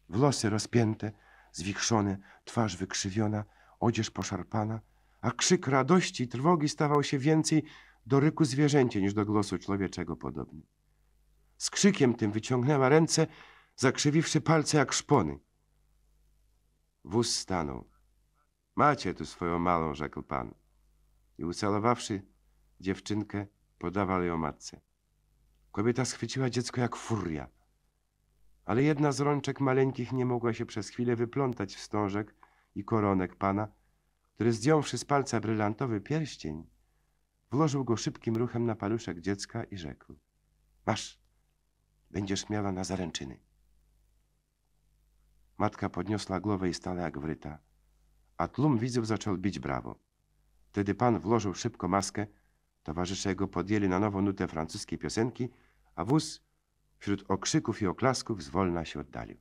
Włosy rozpięte, zwichrzone, twarz wykrzywiona, odzież poszarpana, a krzyk radości i trwogi stawał się więcej do ryku zwierzęcia niż do głosu człowieczego podobny. Z krzykiem tym wyciągnęła ręce, zakrzywiwszy palce jak szpony. Wóz stanął. Macie tu swoją małą, rzekł pan. I ucalowawszy dziewczynkę, podawał ją matce. Kobieta schwyciła dziecko jak furia. Ale jedna z rączek maleńkich nie mogła się przez chwilę wyplątać wstążek i koronek pana, który zdjąwszy z palca brylantowy pierścień, włożył go szybkim ruchem na paluszek dziecka i rzekł. Masz, będziesz miała na zaręczyny. Matka podniosła głowę i stała jak wryta, a tłum widzów zaczął bić brawo. Wtedy pan włożył szybko maskę, Towarzysze jego podjęli na nowo nutę francuskiej piosenki, a wóz wśród okrzyków i oklasków zwolna się oddalił.